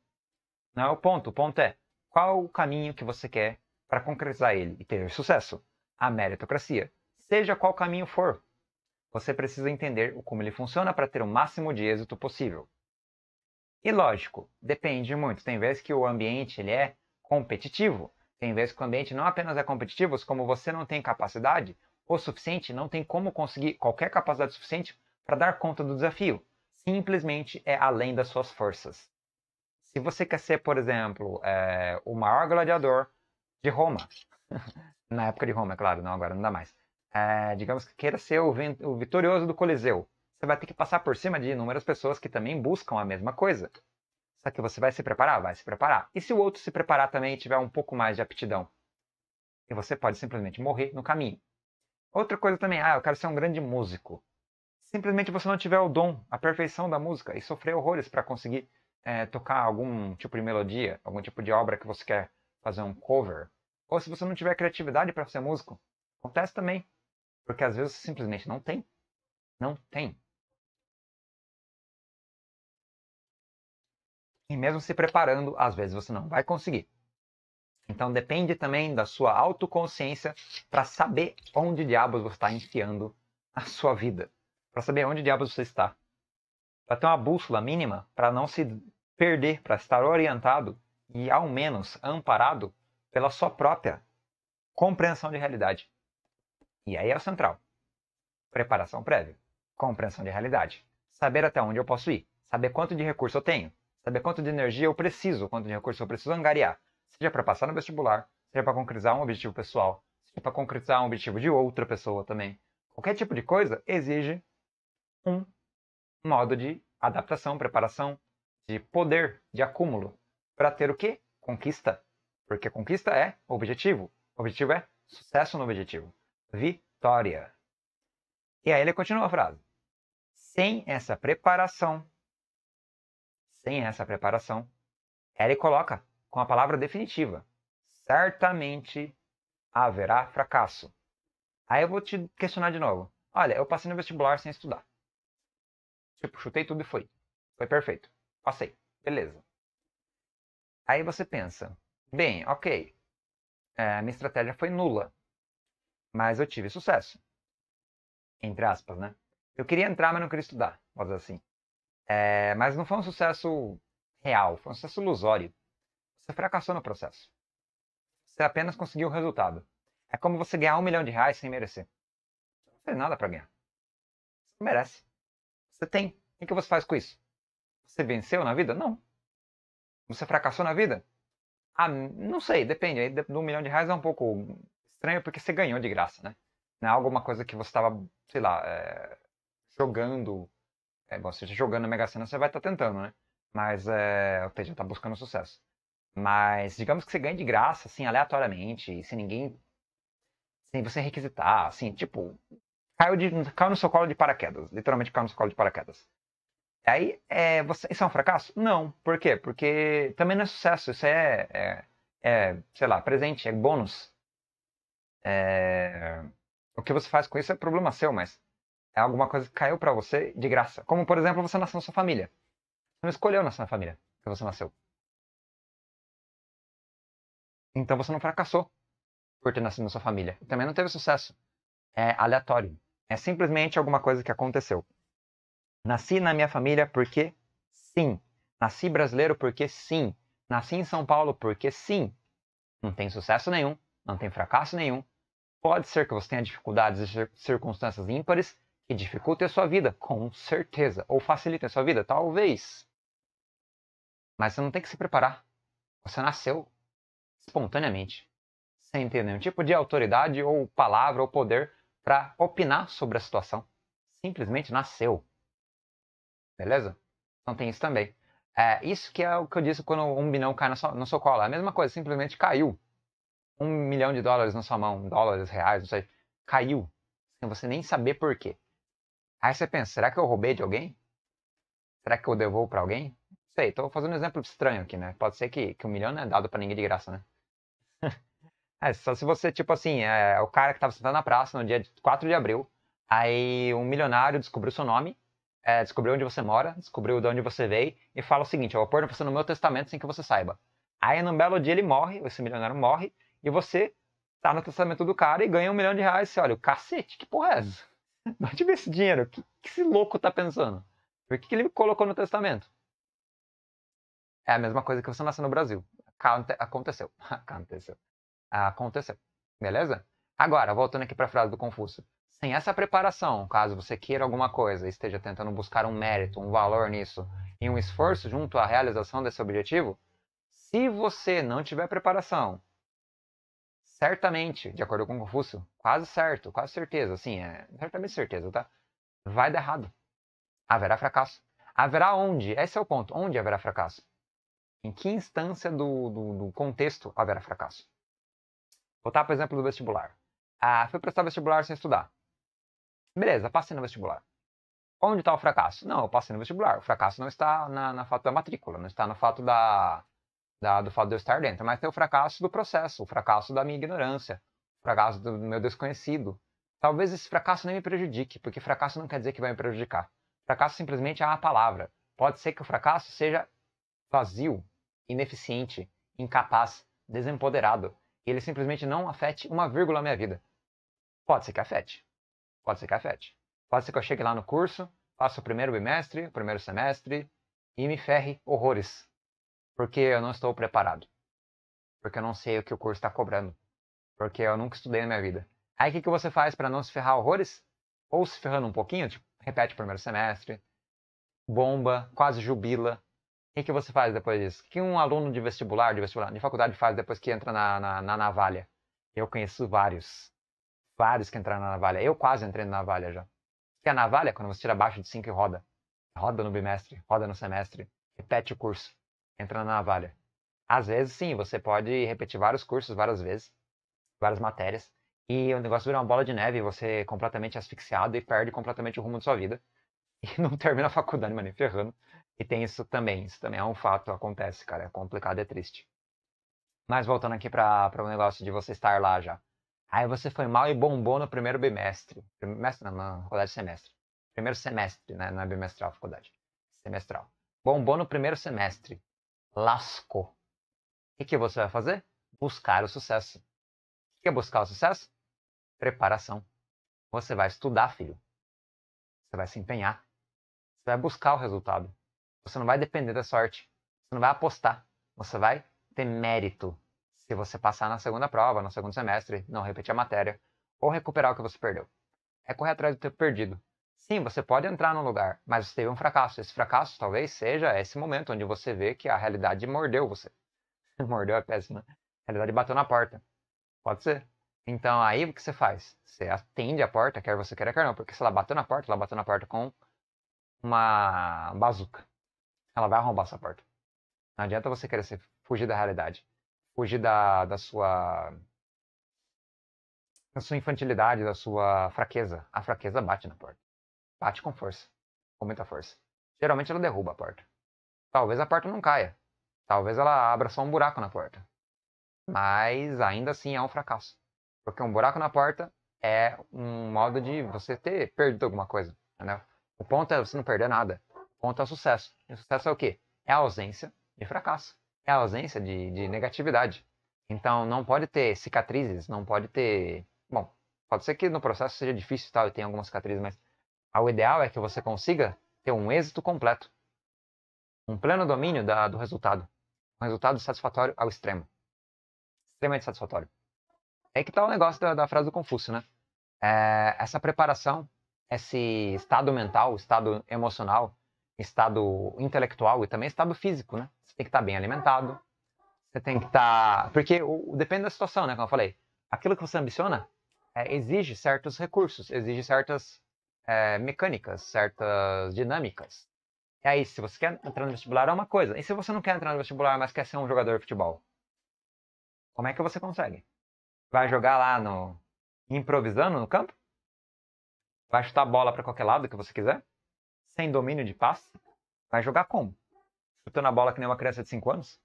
Não é o ponto. O ponto é qual o caminho que você quer para concretizar ele e ter sucesso? A meritocracia. Seja qual caminho for, você precisa entender como ele funciona para ter o máximo de êxito possível. E lógico, depende muito. Tem vezes que o ambiente ele é competitivo, tem vezes que o ambiente não apenas é competitivo, como você não tem capacidade o suficiente, não tem como conseguir qualquer capacidade suficiente para dar conta do desafio. Simplesmente é além das suas forças. Se você quer ser, por exemplo, é, o maior gladiador de Roma, *laughs* na época de Roma, é claro, não agora não dá mais é, digamos que queira ser o, o vitorioso do Coliseu, você vai ter que passar por cima de inúmeras pessoas que também buscam a mesma coisa. Só que você vai se preparar? Vai se preparar. E se o outro se preparar também e tiver um pouco mais de aptidão? E você pode simplesmente morrer no caminho. Outra coisa também, ah, eu quero ser um grande músico. Simplesmente você não tiver o dom, a perfeição da música e sofrer horrores para conseguir é, tocar algum tipo de melodia, algum tipo de obra que você quer fazer um cover. Ou se você não tiver criatividade para ser músico, acontece também. Porque às vezes simplesmente não tem. Não tem. E mesmo se preparando, às vezes você não vai conseguir. Então depende também da sua autoconsciência para tá saber onde diabos você está enfiando a sua vida. Para saber onde diabos você está. Para ter uma bússola mínima para não se perder, para estar orientado e ao menos amparado pela sua própria compreensão de realidade. E aí é o central. Preparação prévia. Compreensão de realidade. Saber até onde eu posso ir. Saber quanto de recurso eu tenho. Saber quanto de energia eu preciso, quanto de recurso eu preciso angariar. Seja para passar no vestibular, seja para concretizar um objetivo pessoal, seja para concretizar um objetivo de outra pessoa também. Qualquer tipo de coisa exige um modo de adaptação, preparação, de poder, de acúmulo, para ter o quê? Conquista. Porque conquista é objetivo. Objetivo é sucesso no objetivo vitória. E aí ele continua a frase. Sem essa preparação, sem essa preparação, ele coloca com a palavra definitiva: certamente haverá fracasso. Aí eu vou te questionar de novo. Olha, eu passei no vestibular sem estudar. Tipo, chutei tudo e foi. Foi perfeito. Passei. Beleza. Aí você pensa: bem, ok, é, minha estratégia foi nula. Mas eu tive sucesso. Entre aspas, né? Eu queria entrar, mas não queria estudar, vamos dizer assim. É, mas não foi um sucesso real, foi um sucesso ilusório. Você fracassou no processo. Você apenas conseguiu o resultado. É como você ganhar um milhão de reais sem merecer. Você não tem nada para ganhar. Você não merece. Você tem. O que você faz com isso? Você venceu na vida? Não. Você fracassou na vida? Ah, não sei, depende. um milhão de reais é um pouco estranho porque você ganhou de graça, né? Não é alguma coisa que você estava, sei lá, é, jogando. É, bom, você tá jogando Mega Sena, você vai estar tá tentando, né? Mas, é, ou seja, está buscando sucesso. Mas, digamos que você ganha de graça, assim, aleatoriamente, sem ninguém. sem você requisitar, assim, tipo. Caiu, de, caiu no seu colo de paraquedas, literalmente caiu no seu colo de paraquedas. Aí, é, você, isso é um fracasso? Não. Por quê? Porque também não é sucesso, isso é, é, é sei lá, presente, é bônus. É... O que você faz com isso é problema seu, mas é alguma coisa que caiu para você de graça. Como, por exemplo, você nasceu na sua família. Você não escolheu nascer na família que você nasceu. Então você não fracassou por ter nascido na sua família. Também não teve sucesso. É aleatório. É simplesmente alguma coisa que aconteceu. Nasci na minha família porque sim. Nasci brasileiro porque sim. Nasci em São Paulo porque sim. Não tem sucesso nenhum, não tem fracasso nenhum, Pode ser que você tenha dificuldades e circunstâncias ímpares que dificultem a sua vida, com certeza. Ou facilitem a sua vida, talvez. Mas você não tem que se preparar. Você nasceu espontaneamente, sem ter nenhum tipo de autoridade ou palavra ou poder para opinar sobre a situação. Simplesmente nasceu. Beleza? Então tem isso também. É, isso que é o que eu disse quando um binão cai no seu, no seu colo. É a mesma coisa, simplesmente caiu um milhão de dólares na sua mão, dólares, reais, não sei, caiu, sem você nem saber por quê. Aí você pensa, será que eu roubei de alguém? Será que eu devolvo para alguém? Não sei, tô fazendo um exemplo estranho aqui, né? Pode ser que, que um milhão não é dado para ninguém de graça, né? *laughs* é, só se você, tipo assim, é, é o cara que tava sentado na praça no dia 4 de abril, aí um milionário descobriu seu nome, é, descobriu onde você mora, descobriu de onde você veio e fala o seguinte: eu vou pôr você no meu testamento sem que você saiba. Aí, num belo dia, ele morre, esse milionário morre, e você tá no testamento do cara e ganha um milhão de reais. Você olha, cacete, que porra é hum. essa? De *laughs* onde esse dinheiro? O que, que esse louco tá pensando? Por que, que ele colocou no testamento? É a mesma coisa que você nasceu no Brasil. Aconteceu. *laughs* Aconteceu. Aconteceu. Beleza? Agora, voltando aqui para a frase do Confúcio. Sem essa preparação, caso você queira alguma coisa e esteja tentando buscar um mérito, um valor nisso e um esforço junto à realização desse objetivo, se você não tiver preparação, certamente, de acordo com Confúcio, quase certo, quase certeza, assim, é certamente certeza, tá? Vai dar errado. Haverá fracasso. Haverá onde? Esse é o ponto. Onde haverá fracasso? Em que instância do, do, do contexto haverá fracasso? Vou dar por exemplo, do vestibular. Ah, fui prestar vestibular sem estudar. Beleza, passei no vestibular. Onde está o fracasso? Não, eu passei no vestibular. O fracasso não está na, na fato da matrícula, não está no fato da, da, do fato de eu estar dentro, mas tem o fracasso do processo, o fracasso da minha ignorância, o fracasso do meu desconhecido. Talvez esse fracasso nem me prejudique, porque fracasso não quer dizer que vai me prejudicar. Fracasso simplesmente é uma palavra. Pode ser que o fracasso seja vazio, ineficiente, incapaz, desempoderado, e ele simplesmente não afete uma vírgula a minha vida. Pode ser que afete. Pode ser que afete. Pode ser que eu chegue lá no curso, faça o primeiro bimestre, o primeiro semestre e me ferre horrores. Porque eu não estou preparado. Porque eu não sei o que o curso está cobrando. Porque eu nunca estudei na minha vida. Aí o que, que você faz para não se ferrar horrores? Ou se ferrando um pouquinho, tipo, repete o primeiro semestre, bomba, quase jubila. O que, que você faz depois disso? O que um aluno de vestibular, de vestibular, de faculdade faz depois que entra na, na, na navalha? Eu conheço vários. Vários que entraram na navalha. Eu quase entrei na navalha já. Porque a navalha, é quando você tira abaixo de 5 e roda. Roda no bimestre, roda no semestre, repete o curso entra na navalha. Às vezes, sim, você pode repetir vários cursos várias vezes, várias matérias, e o negócio vira uma bola de neve, você é completamente asfixiado e perde completamente o rumo de sua vida. *laughs* E não termina a faculdade, mano, ferrando. E tem isso também, isso também é um fato, acontece, cara, é complicado, é triste. Mas voltando aqui para o um negócio de você estar lá já. Aí você foi mal e bombou no primeiro bimestre. Bimestre não, na faculdade semestre. Primeiro semestre, né? Não é bimestral faculdade. Semestral. Bombou no primeiro semestre lascou. O que você vai fazer? Buscar o sucesso. O que é buscar o sucesso? Preparação. Você vai estudar, filho. Você vai se empenhar. Você vai buscar o resultado. Você não vai depender da sorte. Você não vai apostar. Você vai ter mérito. Se você passar na segunda prova, no segundo semestre, não repetir a matéria, ou recuperar o que você perdeu. É correr atrás do tempo perdido. Sim, você pode entrar num lugar, mas você teve um fracasso. Esse fracasso talvez seja esse momento onde você vê que a realidade mordeu você. *laughs* mordeu é péssima. Né? A realidade bateu na porta. Pode ser. Então aí o que você faz? Você atende a porta, quer você queira, quer não. Porque se ela bateu na porta, ela bateu na porta com uma bazuca. Ela vai arrombar essa porta. Não adianta você querer ser, fugir da realidade. Fugir da, da sua. da sua infantilidade, da sua fraqueza. A fraqueza bate na porta. Bate com força. Com muita força. Geralmente ela derruba a porta. Talvez a porta não caia. Talvez ela abra só um buraco na porta. Mas ainda assim é um fracasso. Porque um buraco na porta é um modo de você ter perdido alguma coisa. Entendeu? O ponto é você não perder nada. O ponto é o sucesso. E o sucesso é o quê? É a ausência de fracasso. É a ausência de, de negatividade. Então não pode ter cicatrizes, não pode ter. Bom, pode ser que no processo seja difícil e tal, e tenha algumas cicatrizes, mas ah, o ideal é que você consiga ter um êxito completo, um pleno domínio da, do resultado, um resultado satisfatório ao extremo, extremamente satisfatório. É que tá o negócio da, da frase do Confúcio, né? É, essa preparação, esse estado mental, estado emocional, estado intelectual e também estado físico, né? Você tem que estar tá bem alimentado, você tem que estar... Tá... Porque o, depende da situação, né? Como eu falei, aquilo que você ambiciona é, exige certos recursos, exige certas é, mecânicas, certas dinâmicas. E aí, se você quer entrar no vestibular, é uma coisa. E se você não quer entrar no vestibular, mas quer ser um jogador de futebol? Como é que você consegue? Vai jogar lá no. improvisando no campo? Vai chutar a bola para qualquer lado que você quiser? Sem domínio de passe? Vai jogar como? Chutando a bola que nem uma criança de 5 anos?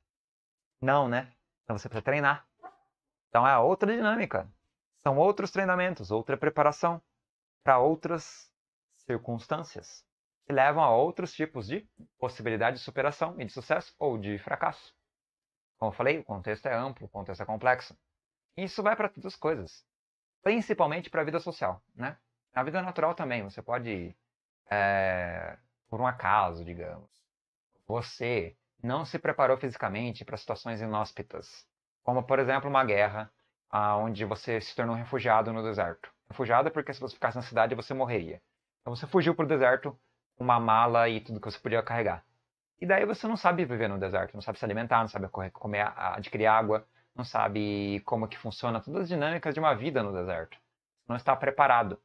Não, né? Então você precisa treinar. Então é outra dinâmica. São outros treinamentos, outra preparação para outras circunstâncias, que levam a outros tipos de possibilidade de superação e de sucesso ou de fracasso. Como eu falei, o contexto é amplo, o contexto é complexo. E isso vai para todas as coisas, principalmente para a vida social. Né? Na vida natural também, você pode, é, por um acaso, digamos, você não se preparou fisicamente para situações inóspitas, como, por exemplo, uma guerra onde você se tornou um refugiado no deserto refugiada, porque se você ficasse na cidade você morreria. Então você fugiu para o deserto com uma mala e tudo que você podia carregar. E daí você não sabe viver no deserto, não sabe se alimentar, não sabe comer, adquirir água, não sabe como que funciona todas as dinâmicas de uma vida no deserto. Não está preparado.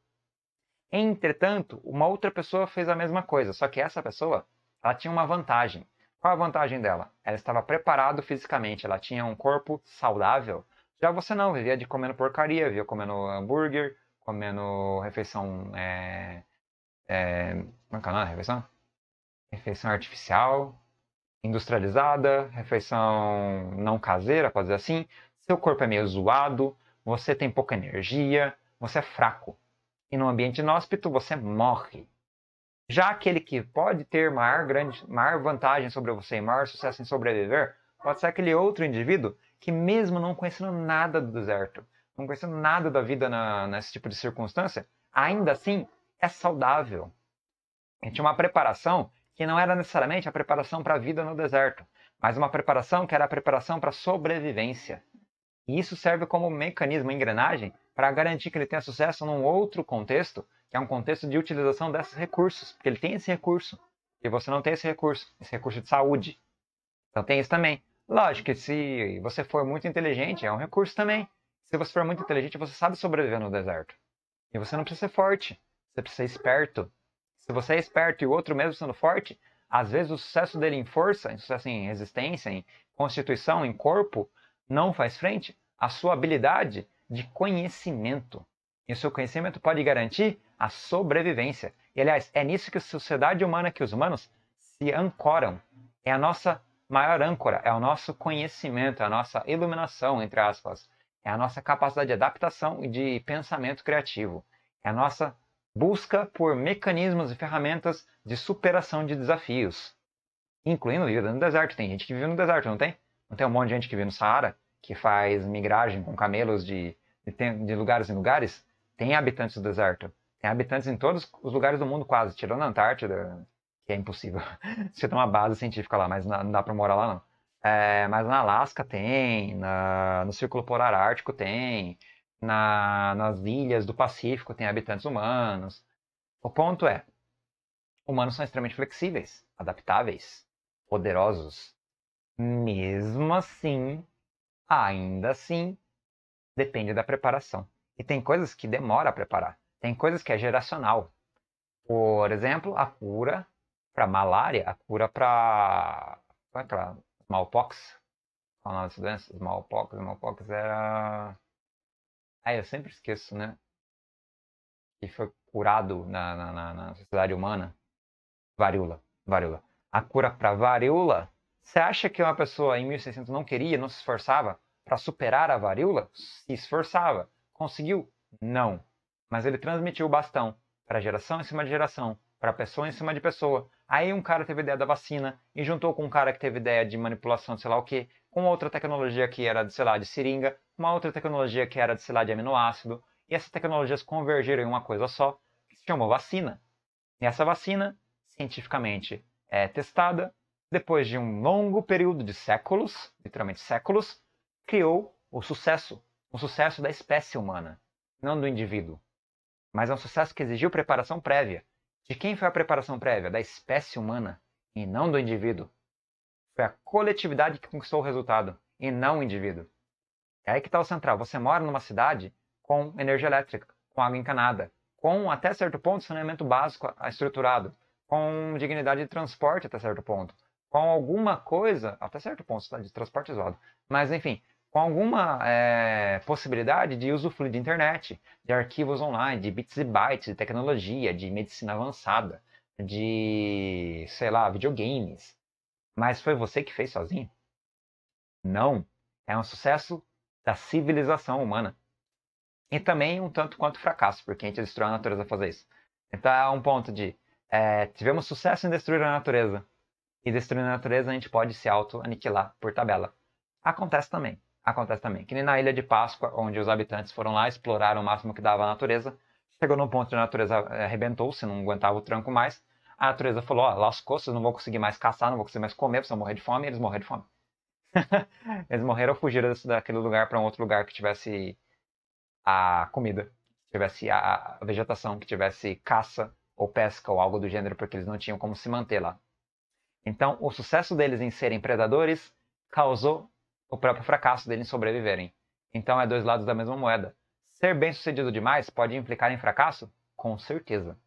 Entretanto, uma outra pessoa fez a mesma coisa, só que essa pessoa, ela tinha uma vantagem. Qual a vantagem dela? Ela estava preparada fisicamente, ela tinha um corpo saudável. Já você não, vivia de comendo porcaria, vivia comendo hambúrguer, comendo refeição. É, é, como é que é o nome refeição? Refeição artificial, industrializada, refeição não caseira, pode dizer assim. Seu corpo é meio zoado, você tem pouca energia, você é fraco. E num ambiente inóspito, você morre. Já aquele que pode ter maior, grande, maior vantagem sobre você e maior sucesso em sobreviver, pode ser aquele outro indivíduo que, mesmo não conhecendo nada do deserto, não conhecendo nada da vida na, nesse tipo de circunstância, ainda assim é saudável. A gente tinha uma preparação que não era necessariamente a preparação para a vida no deserto, mas uma preparação que era a preparação para a sobrevivência. E isso serve como mecanismo, engrenagem, para garantir que ele tenha sucesso num outro contexto, que é um contexto de utilização desses recursos, porque ele tem esse recurso e você não tem esse recurso, esse recurso de saúde. Então tem isso também. Lógico que se você for muito inteligente, é um recurso também. Se você for muito inteligente, você sabe sobreviver no deserto. E você não precisa ser forte, você precisa ser esperto. Se você é esperto e o outro mesmo sendo forte, às vezes o sucesso dele em força, em sucesso em resistência, em constituição, em corpo, não faz frente à sua habilidade de conhecimento. E o seu conhecimento pode garantir a sobrevivência. E, aliás, é nisso que a sociedade humana, que os humanos se ancoram. É a nossa maior âncora, é o nosso conhecimento, é a nossa iluminação, entre aspas é a nossa capacidade de adaptação e de pensamento criativo, é a nossa busca por mecanismos e ferramentas de superação de desafios, incluindo vida no deserto. Tem gente que vive no deserto, não tem? Não tem um monte de gente que vive no Saara, que faz migragem com camelos de, de, de lugares em lugares? Tem habitantes do deserto. Tem habitantes em todos os lugares do mundo, quase, tirando a Antártida, que é impossível. *laughs* Você tem uma base científica lá, mas não dá para morar lá, não. É, mas na Alasca tem, na, no Círculo Polar Ártico tem, na, nas ilhas do Pacífico tem habitantes humanos. O ponto é, humanos são extremamente flexíveis, adaptáveis, poderosos. Mesmo assim, ainda assim, depende da preparação. E tem coisas que demora a preparar. Tem coisas que é geracional. Por exemplo, a cura para malária, a cura para smallpox. Qual é o nome dessa doença? Smallpox. Smallpox era. Ah, eu sempre esqueço, né? Que foi curado na, na, na, na sociedade humana. Varíola. Varíola. A cura para varíola. Você acha que uma pessoa em 1600 não queria, não se esforçava para superar a varíola? Se esforçava. Conseguiu? Não. Mas ele transmitiu o bastão para geração em cima de geração para pessoa em cima de pessoa. Aí um cara teve ideia da vacina e juntou com um cara que teve ideia de manipulação de sei lá o quê, com outra tecnologia que era, de, sei lá, de seringa, uma outra tecnologia que era, de, sei lá, de aminoácido, e essas tecnologias convergiram em uma coisa só, que se chamou vacina. E essa vacina, cientificamente, é testada, depois de um longo período de séculos, literalmente séculos, criou o sucesso, o sucesso da espécie humana, não do indivíduo. Mas é um sucesso que exigiu preparação prévia. De quem foi a preparação prévia? Da espécie humana e não do indivíduo. Foi a coletividade que conquistou o resultado e não o indivíduo. É aí que está o central. Você mora numa cidade com energia elétrica, com água encanada, com até certo ponto saneamento básico estruturado, com dignidade de transporte até certo ponto, com alguma coisa, até certo ponto, tá, de transporte isolado. Mas enfim, com alguma é, possibilidade de uso fluido de internet, de arquivos online, de bits e bytes, de tecnologia, de medicina avançada, de, sei lá, videogames. Mas foi você que fez sozinho? Não. É um sucesso da civilização humana. E também um tanto quanto fracasso, porque a gente destrói a natureza a fazer isso. Então é um ponto de é, tivemos sucesso em destruir a natureza. E destruindo a natureza a gente pode se auto-aniquilar por tabela. Acontece também acontece também. Que nem na Ilha de Páscoa, onde os habitantes foram lá, exploraram o máximo que dava a natureza, chegou num ponto onde a natureza eh, arrebentou-se, não aguentava o tranco mais. A natureza falou: ó, lascou, vocês não vão conseguir mais caçar, não vão conseguir mais comer, vocês vão morrer de fome, e eles morreram de fome. *laughs* eles morreram ou fugiram desse, daquele lugar para um outro lugar que tivesse a comida, que tivesse a vegetação, que tivesse caça ou pesca ou algo do gênero, porque eles não tinham como se manter lá. Então, o sucesso deles em serem predadores causou o próprio fracasso dele em sobreviverem. Então é dois lados da mesma moeda. Ser bem sucedido demais pode implicar em fracasso? Com certeza.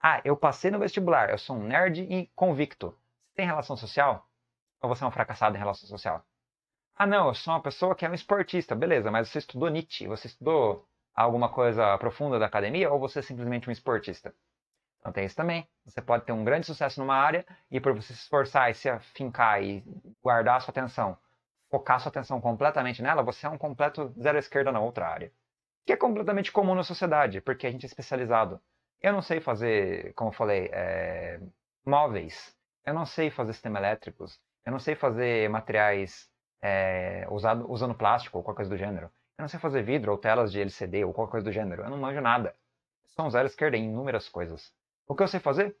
Ah, eu passei no vestibular, eu sou um nerd e convicto. Você tem relação social? Ou você é um fracassado em relação social? Ah, não, eu sou uma pessoa que é um esportista, beleza, mas você estudou Nietzsche, você estudou alguma coisa profunda da academia ou você é simplesmente um esportista? Então tem isso também. Você pode ter um grande sucesso numa área e por você se esforçar e se afincar e guardar a sua atenção focar sua atenção completamente nela, você é um completo zero esquerda na outra área. Que é completamente comum na sociedade, porque a gente é especializado. Eu não sei fazer, como eu falei, é, móveis. Eu não sei fazer sistemas elétricos. Eu não sei fazer materiais é, usado, usando plástico ou qualquer coisa do gênero. Eu não sei fazer vidro ou telas de LCD ou qualquer coisa do gênero. Eu não manjo nada. Sou um zero esquerda em inúmeras coisas. O que eu sei fazer?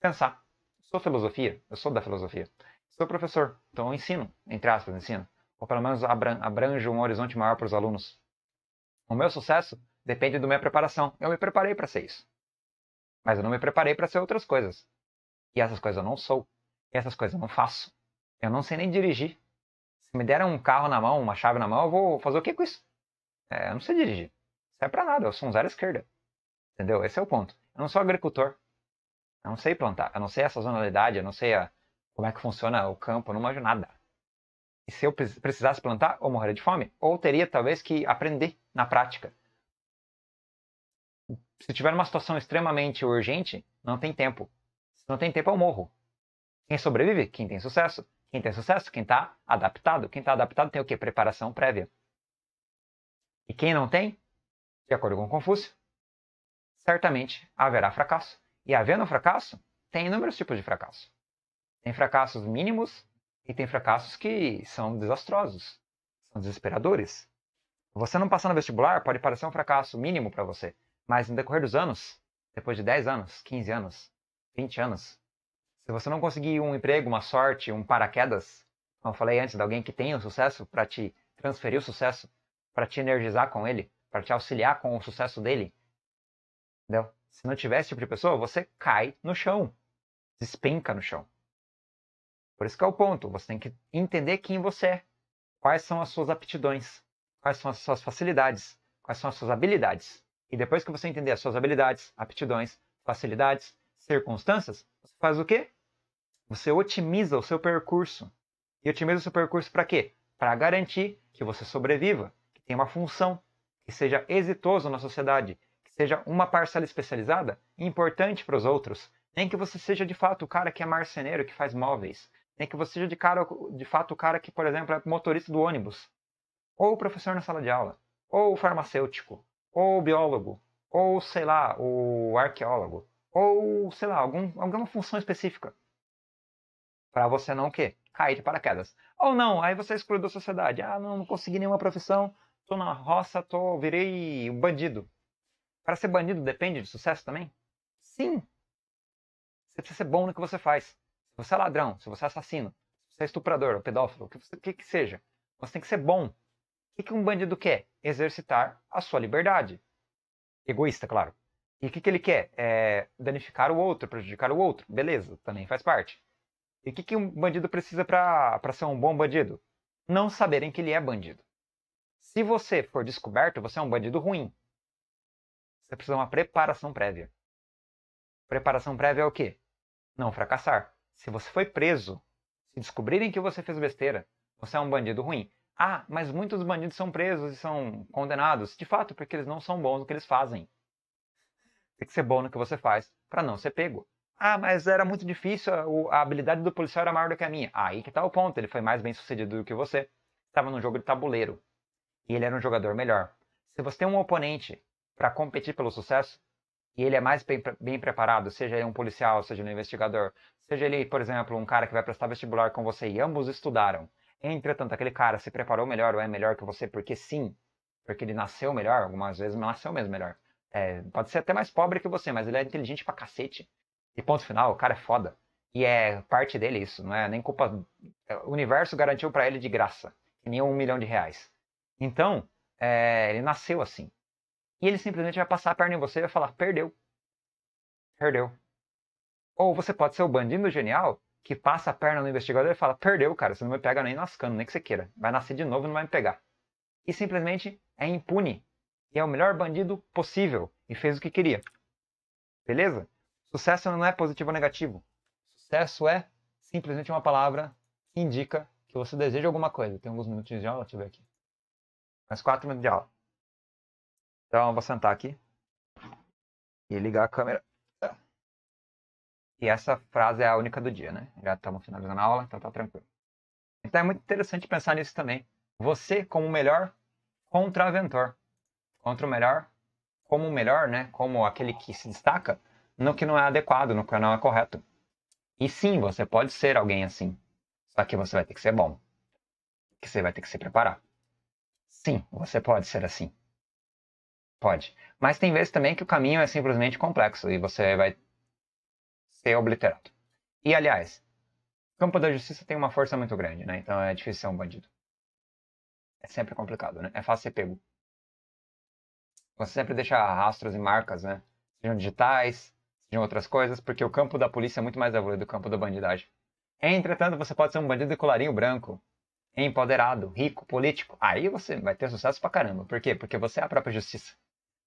Pensar. Eu sou filosofia. Eu sou da filosofia sou professor, então eu ensino, entre aspas, ensino. Ou pelo menos abranjo um horizonte maior para os alunos. O meu sucesso depende da minha preparação. Eu me preparei para ser isso. Mas eu não me preparei para ser outras coisas. E essas coisas eu não sou. E essas coisas eu não faço. Eu não sei nem dirigir. Se me deram um carro na mão, uma chave na mão, eu vou fazer o que com isso? É, eu não sei dirigir. Isso é para nada. Eu sou um zero esquerda. Entendeu? Esse é o ponto. Eu não sou agricultor. Eu não sei plantar. Eu não sei a sazonalidade. Eu não sei a, como é que funciona o campo, eu não manjo nada. E se eu precisasse plantar, ou morreria de fome, ou teria talvez que aprender na prática. Se tiver uma situação extremamente urgente, não tem tempo. Se não tem tempo, eu morro. Quem sobrevive? Quem tem sucesso. Quem tem sucesso? Quem está adaptado. Quem está adaptado tem o quê? Preparação prévia. E quem não tem, de acordo com Confúcio, certamente haverá fracasso. E havendo fracasso, tem inúmeros tipos de fracasso. Tem fracassos mínimos e tem fracassos que são desastrosos, são desesperadores. Você não passar no vestibular pode parecer um fracasso mínimo para você, mas no decorrer dos anos, depois de 10 anos, 15 anos, 20 anos, se você não conseguir um emprego, uma sorte, um paraquedas, como eu falei antes, de alguém que tem o sucesso para te transferir o sucesso, para te energizar com ele, para te auxiliar com o sucesso dele, entendeu? Se não tiver esse tipo de pessoa, você cai no chão, despenca no chão. Por isso que é o ponto. Você tem que entender quem você é, quais são as suas aptidões, quais são as suas facilidades, quais são as suas habilidades. E depois que você entender as suas habilidades, aptidões, facilidades, circunstâncias, você faz o quê? Você otimiza o seu percurso. E otimiza o seu percurso para quê? Para garantir que você sobreviva, que tenha uma função, que seja exitoso na sociedade, que seja uma parcela especializada importante para os outros, nem que você seja de fato o cara que é marceneiro, que faz móveis, tem que você seja de, cara, de fato o cara que, por exemplo, é motorista do ônibus, ou professor na sala de aula, ou farmacêutico, ou biólogo, ou sei lá, o arqueólogo, ou sei lá, algum, alguma função específica. Para você não o quê? Cair de paraquedas. Ou não, aí você exclui da sociedade. Ah, não, não consegui nenhuma profissão, tô na roça, tô, virei um bandido. Para ser bandido depende de sucesso também? Sim. Você precisa ser bom no que você faz se você é ladrão, se você é assassino, se você é estuprador ou pedófilo, o que, você, que, que seja, você tem que ser bom. O que, um bandido quer? Exercitar a sua liberdade. Egoísta, claro. E o que, que ele quer? É danificar o outro, prejudicar o outro. Beleza, também faz parte. E o que, que um bandido precisa para ser um bom bandido? Não saberem que ele é bandido. Se você for descoberto, você é um bandido ruim. Você precisa de uma preparação prévia. Preparação prévia é o quê? Não fracassar. Se você foi preso, se descobrirem que você fez besteira, você é um bandido ruim. Ah, mas muitos bandidos são presos e são condenados. De fato, porque eles não são bons no que eles fazem. Tem que ser bom no que você faz para não ser pego. Ah, mas era muito difícil, a habilidade do policial era maior do que a minha. Aí que tá o ponto, ele foi mais bem sucedido do que você. Estava num jogo de tabuleiro. E ele era um jogador melhor. Se você tem um oponente para competir pelo sucesso, e ele é mais bem, bem preparado, seja ele um policial, seja ele um investigador, seja ele, por exemplo, um cara que vai prestar vestibular com você e ambos estudaram. Entretanto, aquele cara se preparou melhor ou é melhor que você porque sim, porque ele nasceu melhor, algumas vezes nasceu mesmo melhor. É, pode ser até mais pobre que você, mas ele é inteligente pra cacete. E ponto final, o cara é foda. E é parte dele isso, não é nem culpa. É, o universo garantiu para ele de graça, nem um milhão de reais. Então, é, ele nasceu assim. E ele simplesmente vai passar a perna em você e vai falar: perdeu. Perdeu. Ou você pode ser o bandido genial que passa a perna no investigador e fala: perdeu, cara, você não me pega nem nascando, nem que você queira. Vai nascer de novo e não vai me pegar. E simplesmente é impune. E é o melhor bandido possível. E fez o que queria. Beleza? Sucesso não é positivo ou negativo. Sucesso é simplesmente uma palavra que indica que você deseja alguma coisa. Tem alguns minutinhos de aula, deixa eu ver aqui. Mais quatro minutos de aula. Então eu vou sentar aqui e ligar a câmera. E essa frase é a única do dia, né? Já estamos finalizando a aula, então tá tranquilo. Então é muito interessante pensar nisso também. Você como o melhor contraventor. Contra o melhor, como o melhor, né? Como aquele que se destaca no que não é adequado, no que não é correto. E sim, você pode ser alguém assim. Só que você vai ter que ser bom. Que você vai ter que se preparar. Sim, você pode ser assim. Pode. Mas tem vezes também que o caminho é simplesmente complexo e você vai ser obliterado. E, aliás, o campo da justiça tem uma força muito grande, né? Então é difícil ser um bandido. É sempre complicado, né? É fácil ser pego. Você sempre deixa rastros e marcas, né? Sejam digitais, sejam outras coisas, porque o campo da polícia é muito mais evoluído do campo da bandidagem. Entretanto, você pode ser um bandido de colarinho branco, empoderado, rico, político. Aí você vai ter sucesso pra caramba. Por quê? Porque você é a própria justiça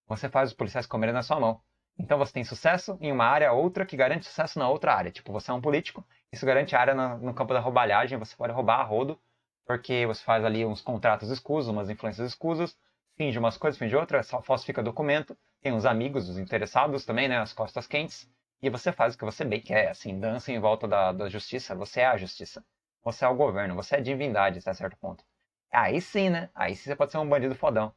você faz os policiais comerem na sua mão. Então você tem sucesso em uma área, outra, que garante sucesso na outra área. Tipo, você é um político, isso garante área no, campo da roubalhagem, você pode roubar a rodo, porque você faz ali uns contratos escusos, umas influências escusas, finge umas coisas, finge outras, falsifica documento, tem uns amigos, os interessados também, né, as costas quentes, e você faz o que você bem quer, assim, dança em volta da, da justiça, você é a justiça, você é o governo, você é divindade até certo ponto. Aí sim, né, aí sim você pode ser um bandido fodão.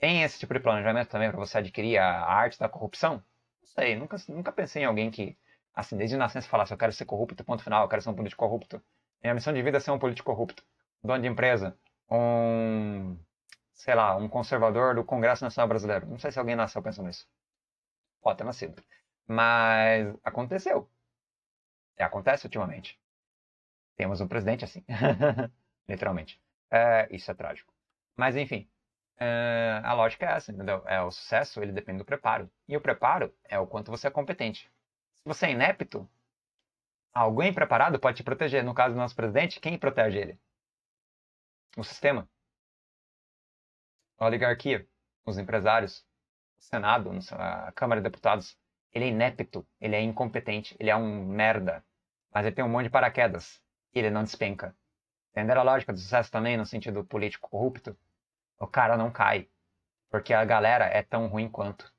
Tem esse tipo de planejamento também para você adquirir a arte da corrupção? Não sei, nunca, nunca pensei em alguém que, assim, desde nascença falasse, eu quero ser corrupto, ponto final, eu quero ser um político corrupto. Minha missão de vida é ser um político corrupto, dono de empresa, um, sei lá, um conservador do Congresso Nacional Brasileiro. Não sei se alguém nasceu pensando nisso. Pode ter nascido. Mas aconteceu. É, acontece ultimamente. Temos um presidente assim, *laughs* literalmente. É, isso é trágico. Mas enfim, eh, a lógica é essa, entendeu? É, o sucesso ele depende do preparo. E o preparo é o quanto você é competente. Se você é inepto, alguém preparado pode te proteger. No caso do nosso presidente, quem protege ele? O sistema. A oligarquia, os empresários, o Senado, a Câmara de Deputados. Ele é inepto, ele é incompetente, ele é um merda. Mas ele tem um monte de paraquedas. E ele não despenca. Entenderam a lógica do sucesso também no sentido político corrupto? o cara não cai. Porque a galera é tão ruim quanto.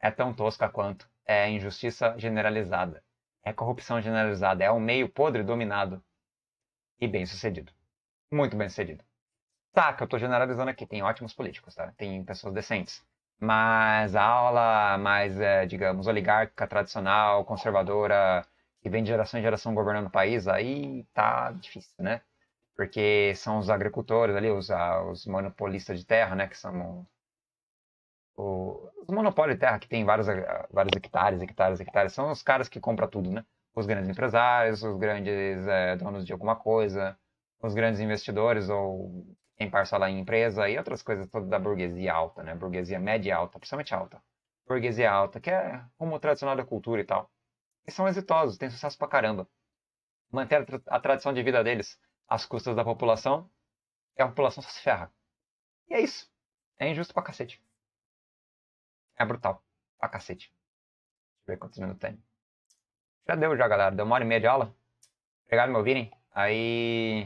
É tão tosca quanto. É injustiça generalizada. É corrupção generalizada. É um meio podre dominado. E bem sucedido. Muito bem sucedido. Tá, que eu tô generalizando aqui. Tem ótimos políticos, tá? Tem pessoas decentes. Mas a aula mais, é, digamos, oligárquica, tradicional, conservadora, que vem de geração em geração governando o país, aí tá difícil, né? porque são os agricultores ali, os, ah, os monopolistas de terra, né, que são o, o, os monopólios de terra que tem vários, ah, vários hectares, hectares, hectares, são os caras que compram tudo, né? Os grandes empresários, os grandes é, donos de alguma coisa, os grandes investidores ou quem parcela em empresa e outras coisas todas da burguesia alta, né? Burguesia média e alta, principalmente alta. Burguesia alta, que é rumo tradicional da cultura e tal. E são exitosos, têm sucesso pra caramba. Manter a, tra a tradição de vida deles às custas da população, e é a população só se ferra. E é isso. É injusto pra cacete. É brutal. Pra cacete. Deixa eu ver quantos minutos tem. Já deu já, galera. Deu uma hora e meia de aula. Obrigado por me ouvirem. Aí...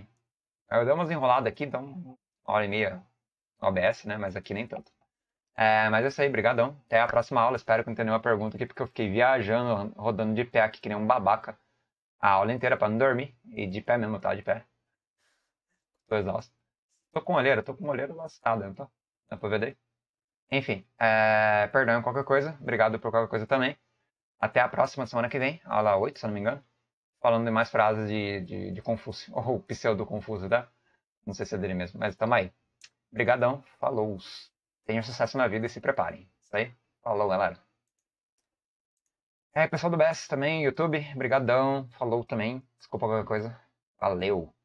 Eu dei umas enroladas aqui, então... Uma hora e meia. OBS, né? Mas aqui nem tanto. É, mas é isso aí, brigadão. Até a próxima aula. Espero que não tenha nenhuma pergunta aqui, porque eu fiquei viajando, rodando de pé aqui, que nem um babaca. A aula inteira para não dormir. E de pé mesmo, tá? De pé. Tô exausto. Tô com olheira, tô com olheira lascada, não tô? Dá pra ver daí? Enfim, é... perdão qualquer coisa. Obrigado por qualquer coisa também. Até a próxima semana que vem, aula 8, se não me engano. Falando de mais frases de, de, de Confúcio, *laughs* ou pseudo-Confúcio, tá? Não sei se é dele mesmo, mas tamo aí. Obrigadão, falou. Tenham sucesso na vida e se preparem. Isso aí. Falou, galera. É, pessoal do BS também, YouTube, brigadão. Falou também. Desculpa qualquer coisa. Valeu.